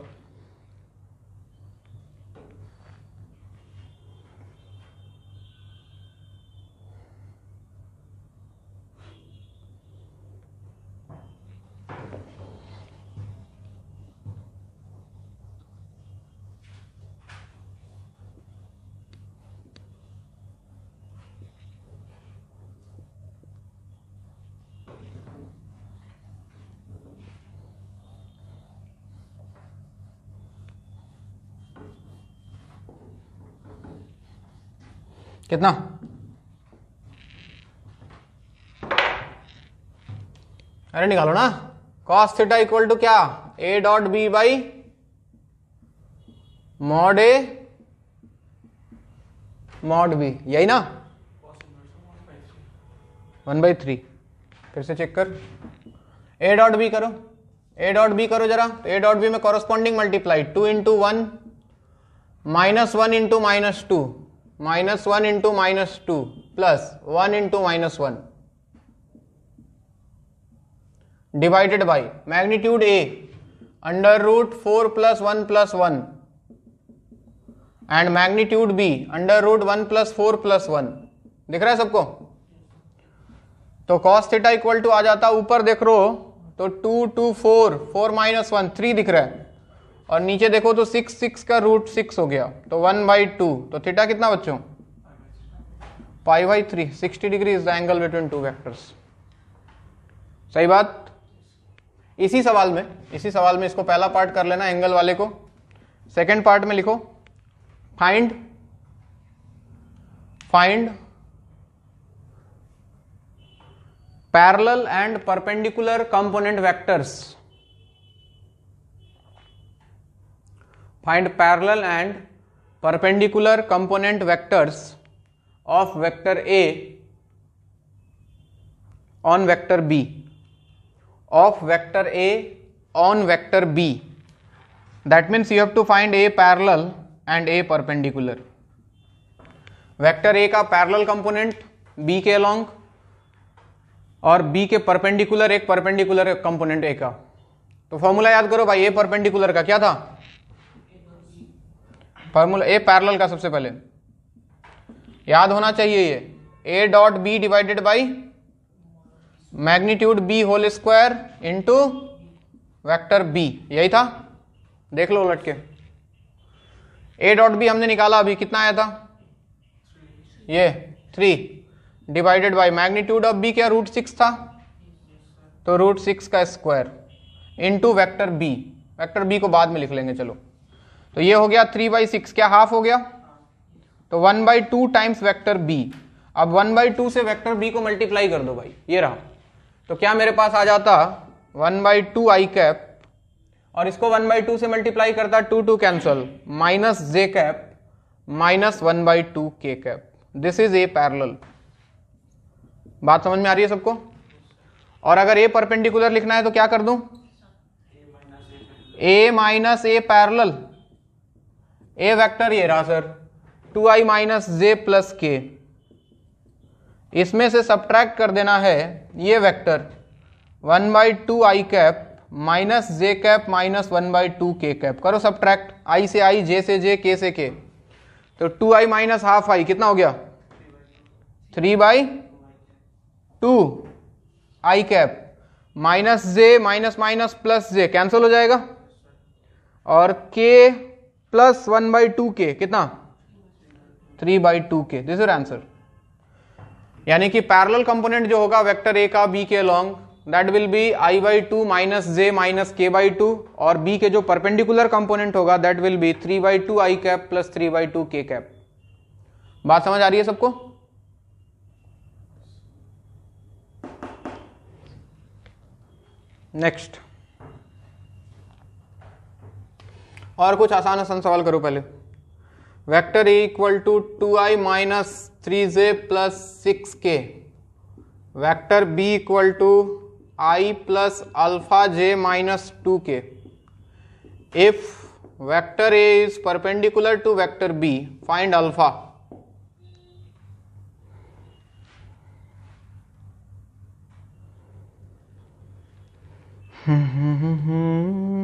कितना अरे निकालो ना कॉस थीटा इक्वल टू क्या A dot B by mod A mod B यही ना वन बाई थ्री फिर से चेक कर ए डॉट बी करो ए डॉट बी करो जरा ए डॉट बी में corresponding multiply two into one minus one into minus two minus one into minus two plus one into minus one divided by magnitude A under root four plus one plus one and magnitude B under root one plus four plus one दिख रहा है सबको तो cos theta equal to आ जाता ऊपर देख रो तो two two four four minus one three दिख रहा है और नीचे देखो तो सिक्स सिक्स का रूट सिक्स हो गया तो वन बाई टू तो थीटा कितना बच्चों pi by three sixty degree is the angle between two vectors सही बात इसी सवाल में इसी सवाल में इसको पहला पार्ट कर लेना एंगल वाले को सेकेंड पार्ट में लिखो find find parallel and perpendicular component vectors find parallel and perpendicular component vectors of vector A on vector B of vector A on vector B that means you have to find a parallel and a perpendicular vector A का parallel component B के along और B के perpendicular एक perpendicular component A का तो formula याद करो भाई ए परपेंडिकुलर का क्या था फार्मूला ए पैरल का सबसे पहले याद होना चाहिए ये A dot B divided by magnitude B whole square into vector B यही था देख लो उलट के ए डॉट बी हमने निकाला अभी कितना आया था ये three divided by magnitude of B क्या रूट सिक्स था तो रूट सिक्स का square into vector B vector B को बाद में लिख लेंगे चलो तो ये हो गया थ्री बाई सिक्स क्या हाफ हो गया तो one by two times vector B अब वन बाई टू से वैक्टर बी को मल्टीप्लाई कर दो भाई ये रहा तो क्या मेरे पास आ जाता one by two I cap और इसको वन बाई टू से मल्टीप्लाई करता two two cancel minus J cap minus one by two K cap this is A parallel बात समझ में आ रही है सबको और अगर ए परपेंडिकुलर लिखना है तो क्या कर दूं A minus A parallel A vector ये रहा sir two I minus J plus K इसमें से सब्ट्रैक्ट कर देना है ये vector one by two I cap minus J cap minus one by two K cap करो सब्ट्रैक्ट आई से आई जे से जे के से के तो two I minus half I कितना हो गया three by two I cap minus J minus minus plus J cancel हो जाएगा और के plus one by two K कितना three by two K this is answer यानी कि पैरेलल कंपोनेंट जो होगा वेक्टर ए का बी के long that will be I by two minus J minus K by two और बी के जो परपेंडिकुलर कंपोनेंट होगा that will be three by two I cap plus three by two K cap बात समझ आ रही है सबको नेक्स्ट और कुछ आसान आसान सवाल करो पहले vector equal to two I minus three J plus six K vector B equal to I plus alpha J minus two K if vector A is perpendicular to vector B find alpha hmm hmm hmm, hmm.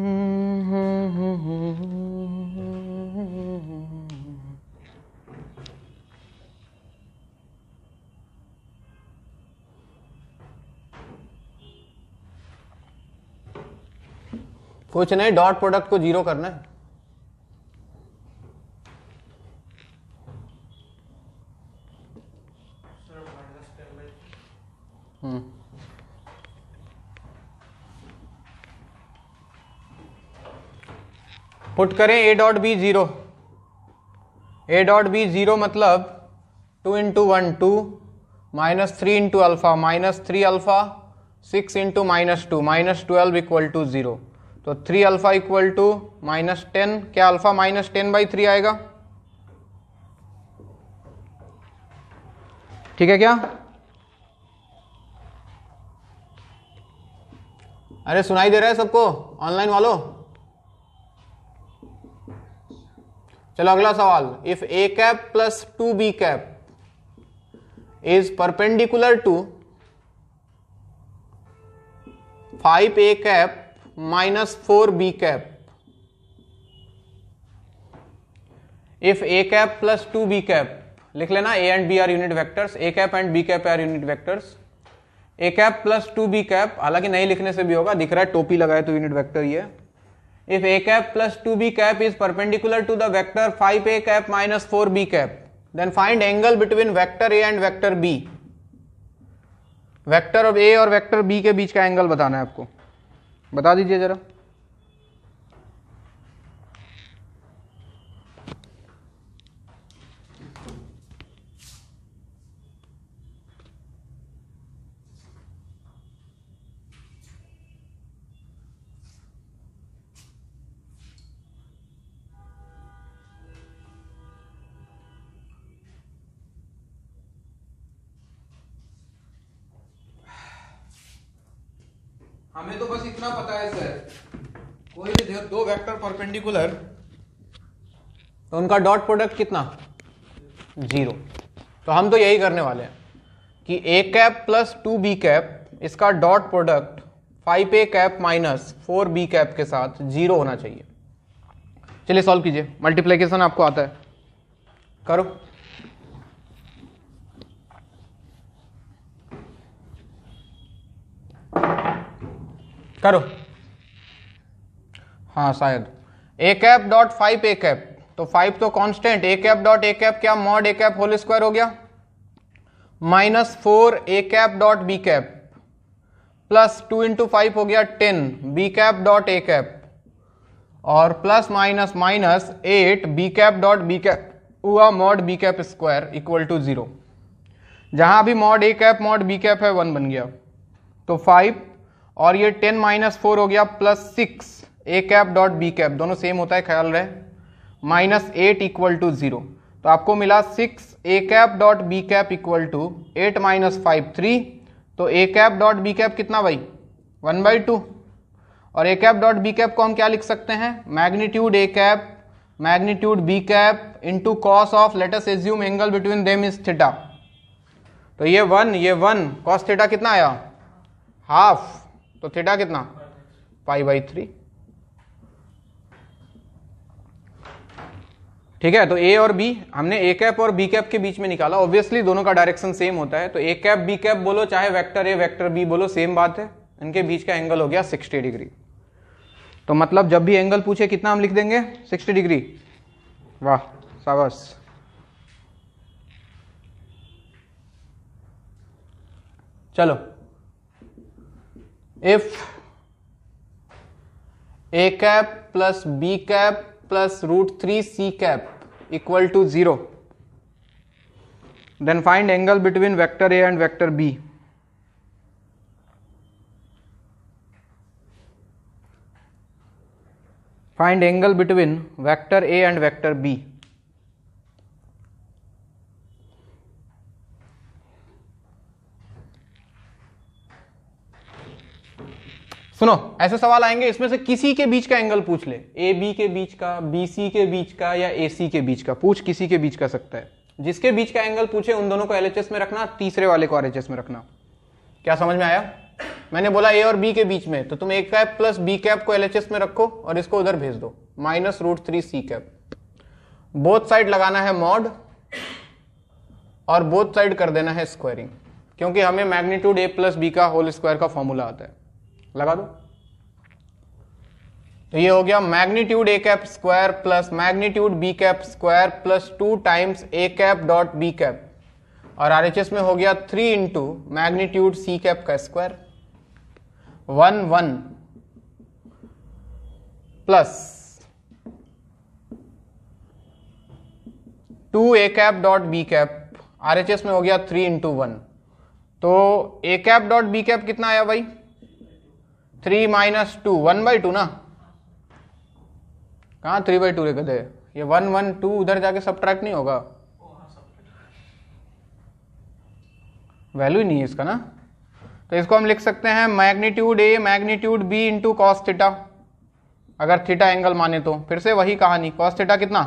कुछ नहीं dot product को zero करना है hmm put करें A dot B zero A dot B zero मतलब two into one two minus three into alpha minus three alpha six into minus two minus twelve equal to zero तो three alpha equal to minus ten क्या alpha minus ten by three आएगा ठीक है क्या अरे सुनाई दे रहा है सबको ऑनलाइन वालों चलो अगला सवाल if A cap plus two B cap is perpendicular to five A cap minus four B cap if A cap plus two B cap लिख लेना A and B are unit vectors A cap and B cap are unit vectors A cap plus two B cap हालांकि नहीं लिखने से भी होगा दिख रहा है टोपी लगाए तो यूनिट वेक्टर है if A cap plus two B cap is perpendicular to the vector five A cap minus four B cap then find angle between vector A and vector B vector of A और vector B के बीच का angle बताना है आपको बता दीजिए जरा हमें तो बस इतना पता है सर कोई भी दो वेक्टर परपेंडिकुलर तो उनका डॉट प्रोडक्ट कितना जीरो तो हम तो यही करने वाले हैं कि A cap plus two B cap इसका dot product five A cap minus four B cap के साथ जीरो होना चाहिए चलिए सॉल्व कीजिए मल्टीप्लीकेशन आपको आता है करो करो हाँ शायद A cap dot five A cap तो फाइव तो constant A cap dot A cap क्या mod A cap whole square हो गया minus four A cap dot B cap plus two into five हो गया ten B cap dot A cap और plus minus minus eight B cap dot B cap हुआ mod B cap square equal to zero जहां भी mod A cap mod B cap है one बन गया तो फाइव और ये टेन माइनस फोर हो गया plus six A cap dot B cap दोनों सेम होता है ख्याल रहे minus eight equal to zero तो आपको मिला six A cap dot B cap equal to eight minus five three तो A cap dot B cap कितना भाई वन बाई टू और A cap dot B cap को हम क्या लिख सकते हैं magnitude A cap magnitude B cap into cos of latus assume angle between them is theta तो ये वन ये वन कॉस थीटा कितना आया हाफ तो थीटा कितना पाई बाई थ्री ठीक है तो ए और बी हमने ए कैप और बी कैप के बीच में निकाला ऑब्वियसली दोनों का डायरेक्शन सेम होता है तो ए कैप बी कैप बोलो चाहे वेक्टर ए वेक्टर बी बोलो सेम बात है इनके बीच का एंगल हो गया 60 डिग्री तो मतलब जब भी एंगल पूछे कितना हम लिख देंगे 60 डिग्री वाह सावस चलो if a cap plus b cap plus root 3 c cap equal to 0 then find angle between vector a and vector b find angle between vector a and vector b सुनो ऐसे सवाल आएंगे इसमें से किसी के बीच का एंगल पूछ ले ए बी के बीच का बी सी के बीच का या ए सी के बीच का पूछ किसी के बीच का सकता है जिसके बीच का एंगल पूछे उन दोनों को एल में रखना तीसरे वाले को आर में रखना क्या समझ में आया मैंने बोला ए और बी के बीच में तो तुम A cap plus B cap को एल में रखो और इसको उधर भेज दो minus root three C cap both side लगाना है मॉड और बोथ साइड कर देना है स्क्वायरिंग क्योंकि हमें मैग्नीट्यूड ए प्लस बी का होल स्क्वायर का फॉर्मूला आता है लगा दो तो ये हो गया magnitude A cap square plus magnitude B cap square plus two times A cap dot B cap और आरएचएस में हो गया three into magnitude C cap का square one one plus two A cap dot B cap RHS में हो गया three into one तो A cap dot B cap कितना आया भाई three minus two one by two ना कहाँ थ्री बाई टू रे कदे ये वन वन टू उधर जाके सब ट्रैक्ट नहीं होगा वैल्यू नहीं है इसका ना तो इसको हम लिख सकते हैं magnitude A magnitude B into cos theta अगर थीटा एंगल माने तो फिर से वही कहानी कॉस थीटा कितना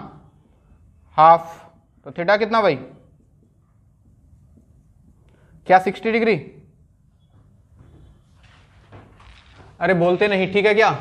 हाफ तो थीटा कितना भाई क्या सिक्सटी डिग्री अरे बोलते नहीं ठीक है क्या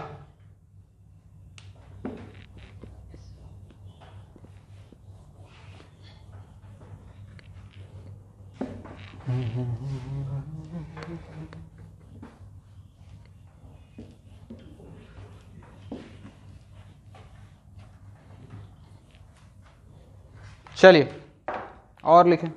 चलिए और लिखें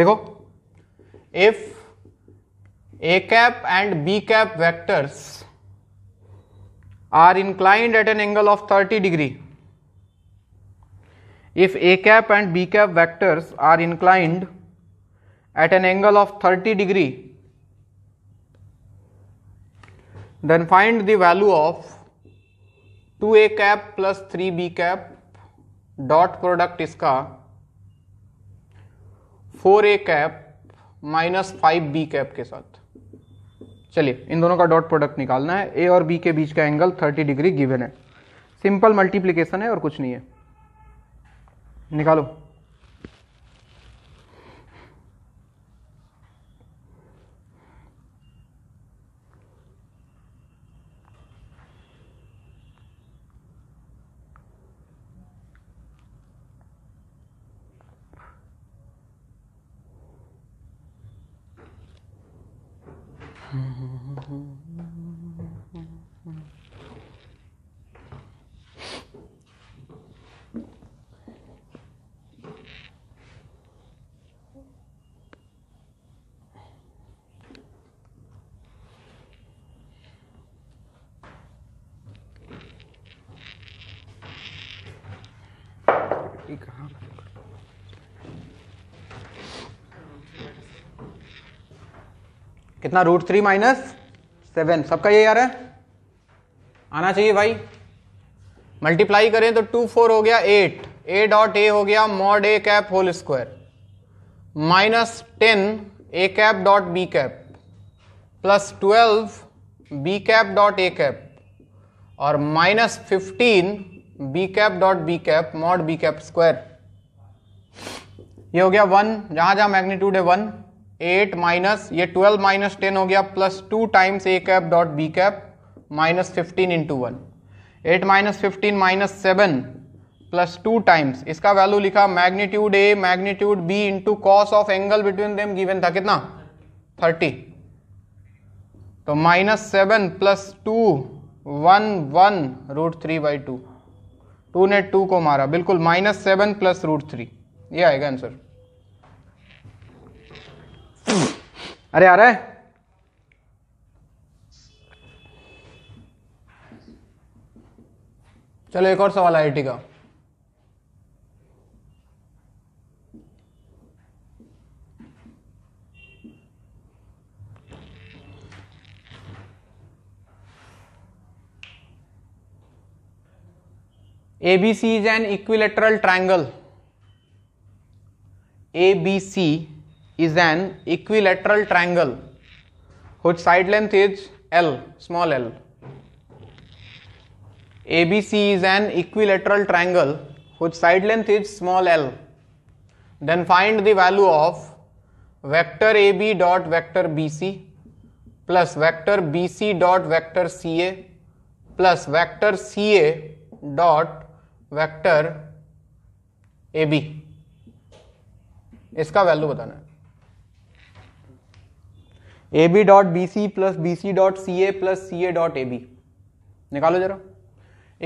लिखो if A cap and B cap vectors are inclined at an angle of thirty degree if A cap and B cap vectors are inclined at an angle of thirty degree then find the value of two A cap plus three B cap dot product इसका four A cap minus five B cap के साथ चलिए इन दोनों का dot product निकालना है ए और B के बीच का एंगल थर्टी डिग्री गिवन है सिंपल मल्टीप्लीकेशन है और कुछ नहीं है निकालो कितना रूट थ्री माइनस सेवन सबका ये आ रहा है आना चाहिए भाई मल्टीप्लाई करें तो टू फोर हो गया एट ए डॉट ए हो गया mod A cap whole square minus ten A cap dot B cap plus twelve B cap dot A cap और minus fifteen B cap dot B cap mod B cap square ये हो गया one जहां जहां magnitude है one eight minus ये twelve minus ten हो गया plus two times A cap dot B cap minus fifteen into one eight minus fifteen minus seven plus two times इसका वैल्यू लिखा magnitude A magnitude B into cos of angle between them given था कितना thirty तो minus seven plus two one one root three by two two ने two को मारा बिल्कुल minus seven plus root three ये आएगा आंसर अरे आ रहा है चलो एक और सवाल आईटी का C is an equilateral triangle A B C is an equilateral triangle whose side length is L, small l. ABC is an equilateral triangle whose side length is small l. Then find the value of vector AB dot vector BC plus vector BC dot vector CA plus vector CA dot vector AB इसका value बताना है A B dot B C plus B C dot C A plus C A dot A B निकालो जरा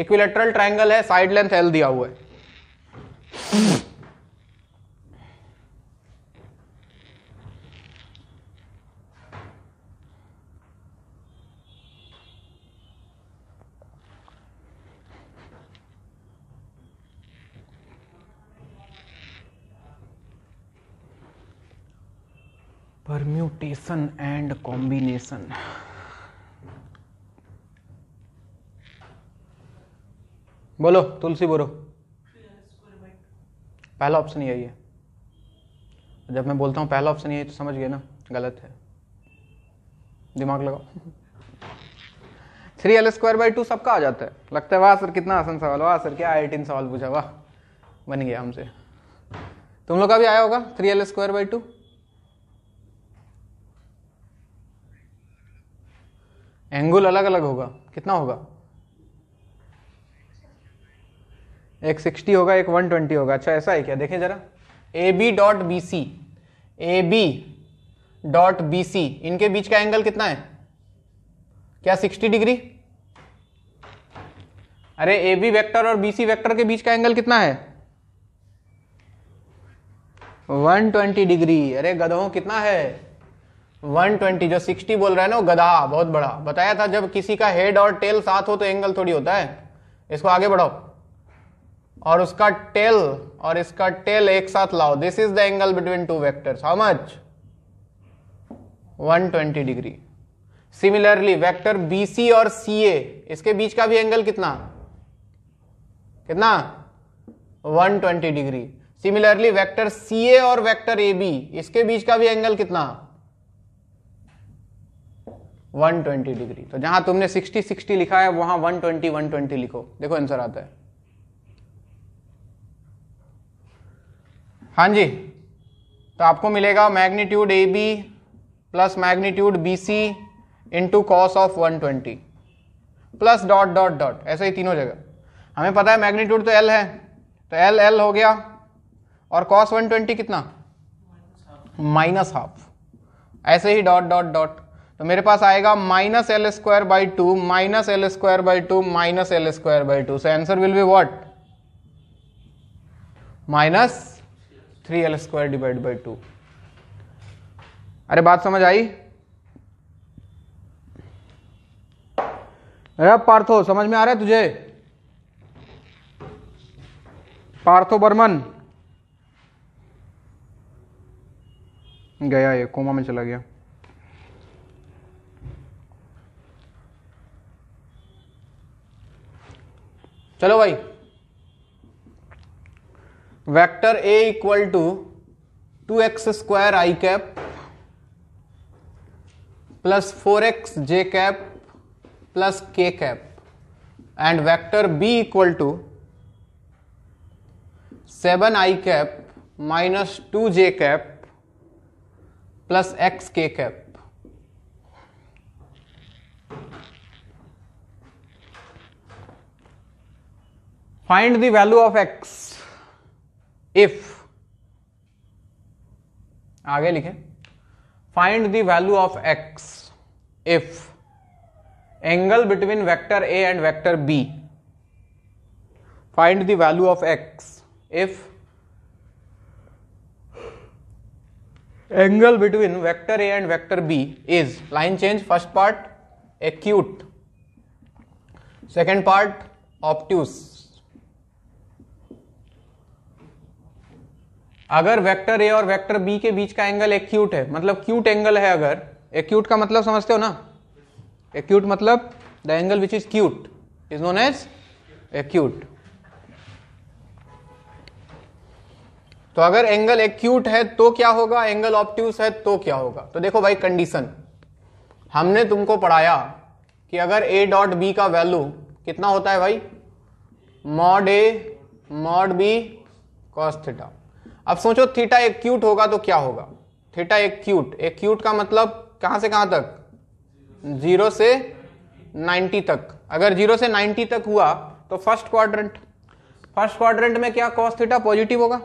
equilateral triangle है side length L दिया हुआ है permutation and combination बोलो तुलसी बोलो पहला ऑप्शन यही है जब मैं बोलता हूँ पहला ऑप्शन यही तो समझ गए ना गलत है दिमाग लगाओ three L square by two सबका आ जाता है लगता है वाह सर कितना आसान सवाल वाह सर क्या आई सवाल पूछा वाह बन गया हमसे तुम लोग का भी आया होगा three L square by two angle अलग अलग होगा कितना होगा एक सिक्सटी होगा एक वन ट्वेंटी होगा अच्छा ऐसा है क्या देखें जरा A B dot B C A B dot B C इनके बीच का एंगल कितना है क्या 60 डिग्री अरे ए बी वैक्टर और बी सी वैक्टर के बीच का एंगल कितना है 120 डिग्री अरे गधों कितना है 120 जो 60 बोल रहा है ना वो गधा बहुत बड़ा बताया था जब किसी का हेड और टेल साथ हो तो एंगल थोड़ी होता है इसको आगे बढ़ाओ और उसका टेल और इसका टेल एक साथ लाओ this is the angle between two vectors how much 120 degree similarly vector BC और CA इसके बीच का भी एंगल कितना कितना 120 डिग्री सिमिलरली वेक्टर CA और वेक्टर AB इसके बीच का भी एंगल कितना 120 डिग्री तो जहां तुमने 60 60 लिखा है वहां 120 120 लिखो देखो आंसर आता है हाँ जी तो आपको मिलेगा magnitude A B plus magnitude B C into cos of 120 plus dot dot dot ऐसे ही तीनों जगह हमें पता है मैग्नीट्यूड तो एल है तो एल एल हो गया और कॉस 120 कितना माइनस हाफ ऐसे ही डॉट डॉट डॉट तो मेरे पास आएगा minus L square by two minus L square by two minus L square by two so answer will be what minus three L square divide by two अरे बात समझ आई अरे पार्थो समझ में आ रहा है तुझे पार्थो बर्मन गया ये कोमा में चला गया चलो भाई vector A equal to two X square I cap plus four X J cap plus K cap and vector B equal to seven I cap minus two J cap plus X K cap find the value of x if आगे लिखें find the value of x if angle between vector a and vector b find the value of x if angle between vector a and vector b is line change first part acute second part obtuse अगर vector A और vector B के बीच का angle acute है मतलब cute angle है अगर acute का मतलब समझते हो ना एक्यूट मतलब the angle which is cute is known as acute तो अगर एंगल एक्यूट है तो क्या होगा एंगल ऑप्टिव है तो क्या होगा तो देखो भाई कंडीशन हमने तुमको पढ़ाया कि अगर ए डॉट बी का वैल्यू कितना होता है भाई mod A mod B cos theta अब सोचो थीटा एक्यूट होगा तो क्या होगा थीटा एक्यूट एक्यूट का मतलब कहां से कहां तक जीरो से नाइन्टी तक अगर जीरो से नाइन्टी तक हुआ तो फर्स्ट क्वाड्रेंट फर्स्ट क्वाड्रेंट में क्या कॉस थीटा पॉजिटिव होगा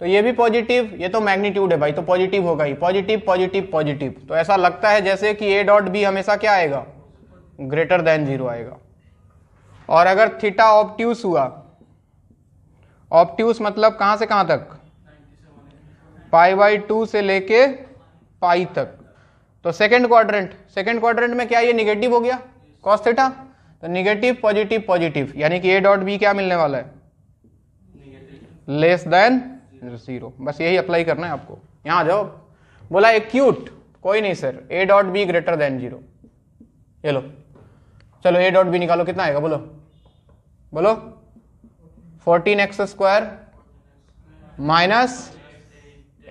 तो ये भी पॉजिटिव ये तो मैग्नीट्यूड है भाई तो पॉजिटिव होगा ही पॉजिटिव पॉजिटिव पॉजिटिव तो ऐसा लगता है जैसे कि ए डॉट बी हमेशा क्या आएगा ग्रेटर देन जीरो आएगा और अगर थीटा ऑप्ट्यूस हुआ ऑप्टिवस मतलब कहाँ से कहाँ तक पाई बाई टू से लेके पाई तक तो सेकेंड क्वाड्रेंट सेकेंड क्वाड्रेंट में क्या ये निगेटिव हो गया कॉस थीटा तो निगेटिव पॉजिटिव पॉजिटिव यानी कि ए डॉट बी क्या मिलने वाला है लेस देन जीरो बस यही अप्लाई करना है आपको यहाँ आ जाओ बोला एक्यूट कोई नहीं sir A dot B greater than zero ये लो चलो ए डॉट बी निकालो कितना आएगा बोलो बोलो fourteen X square minus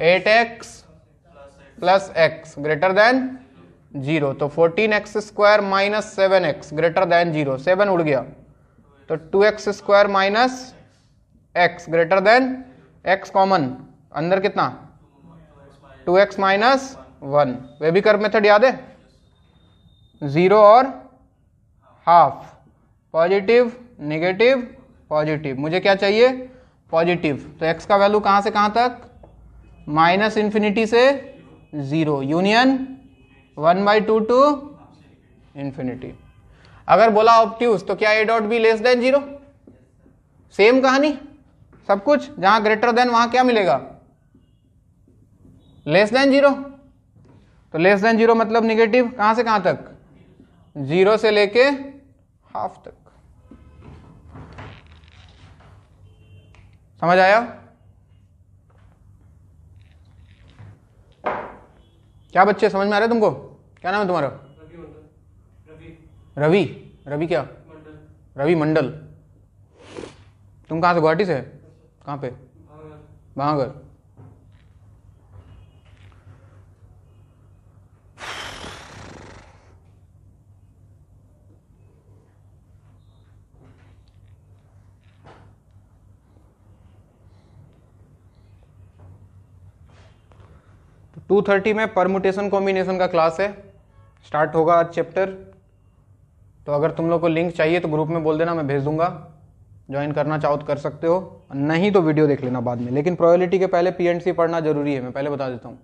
eight X plus X greater than zero तो fourteen X square minus seven X greater than zero seven उड़ गया तो two X square minus X greater than X common अंदर कितना टू एक्स माइनस वन वे भी कर method याद है ज़ीरो और हाफ पॉजिटिव नेगेटिव पॉजिटिव मुझे क्या चाहिए पॉजिटिव तो एक्स का वैल्यू कहाँ से कहाँ तक माइनस इन्फिनिटी से zero union one by two to infinity अगर बोला ऑप्ट्यूज तो क्या A dot B less than zero same कहानी सब कुछ जहां ग्रेटर देन वहां क्या मिलेगा लेस देन जीरो तो लेस देन जीरो मतलब निगेटिव कहां से कहां तक जीरो से लेके हाफ तक समझ आया क्या बच्चे समझ में आ रहा है तुमको क्या नाम है तुम्हारा रवि रवि क्या रवि मंडल तुम कहाँ से गुवाहाटी से कहाँ पे भागर 230 में परमुटेशन कॉम्बिनेशन का क्लास है स्टार्ट होगा आज चैप्टर तो अगर तुम लोग को लिंक चाहिए तो ग्रुप में बोल देना मैं भेज दूंगा ज्वाइन करना चाहो तो कर सकते हो नहीं तो वीडियो देख लेना बाद में लेकिन प्रोबेबिलिटी के पहले पीएनसी पढ़ना जरूरी है मैं पहले बता देता हूँ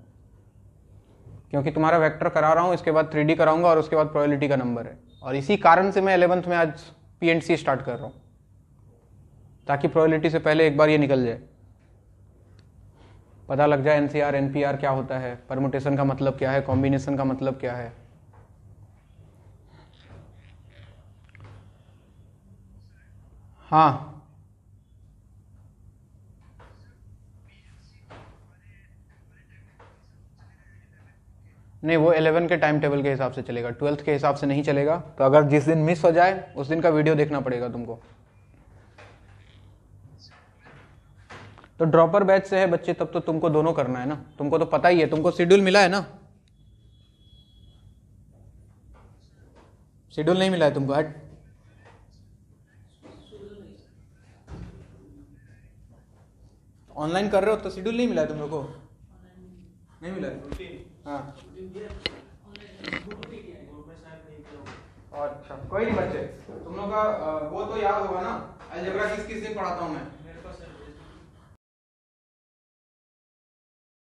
क्योंकि तुम्हारा वेक्टर करा रहा हूँ इसके बाद थ्री कराऊंगा और उसके बाद प्रोबेबिलिटी का नंबर है और इसी कारण से मैं एलेवंथ में आज पी स्टार्ट कर रहा हूँ ताकि प्रोबेबिलिटी से पहले एक बार ये निकल जाए पता लग जाए एनसीआर एनपीआर क्या होता है परमुटेशन का मतलब क्या है कॉम्बिनेशन का मतलब क्या है हाँ नहीं वो एलेवन के टाइम टेबल के हिसाब से चलेगा ट्वेल्थ के हिसाब से नहीं चलेगा तो अगर जिस दिन मिस हो जाए उस दिन का वीडियो देखना पड़ेगा तुमको तो ड्रॉपर बैच से है बच्चे तब तो तुमको दोनों करना है ना तुमको तो पता ही है तुमको शेड्यूल मिला है ना शेड्यूल नहीं मिला है तुमको हट ऑनलाइन कर रहे हो तो शेड्यूल नहीं मिला है तुम लोग को नहीं मिला है हाँ। अच्छा कोई नहीं बच्चे तुम लोग का वो तो याद होगा ना अलजेब्रा किस किस दिन पढ़ाता हूँ मैं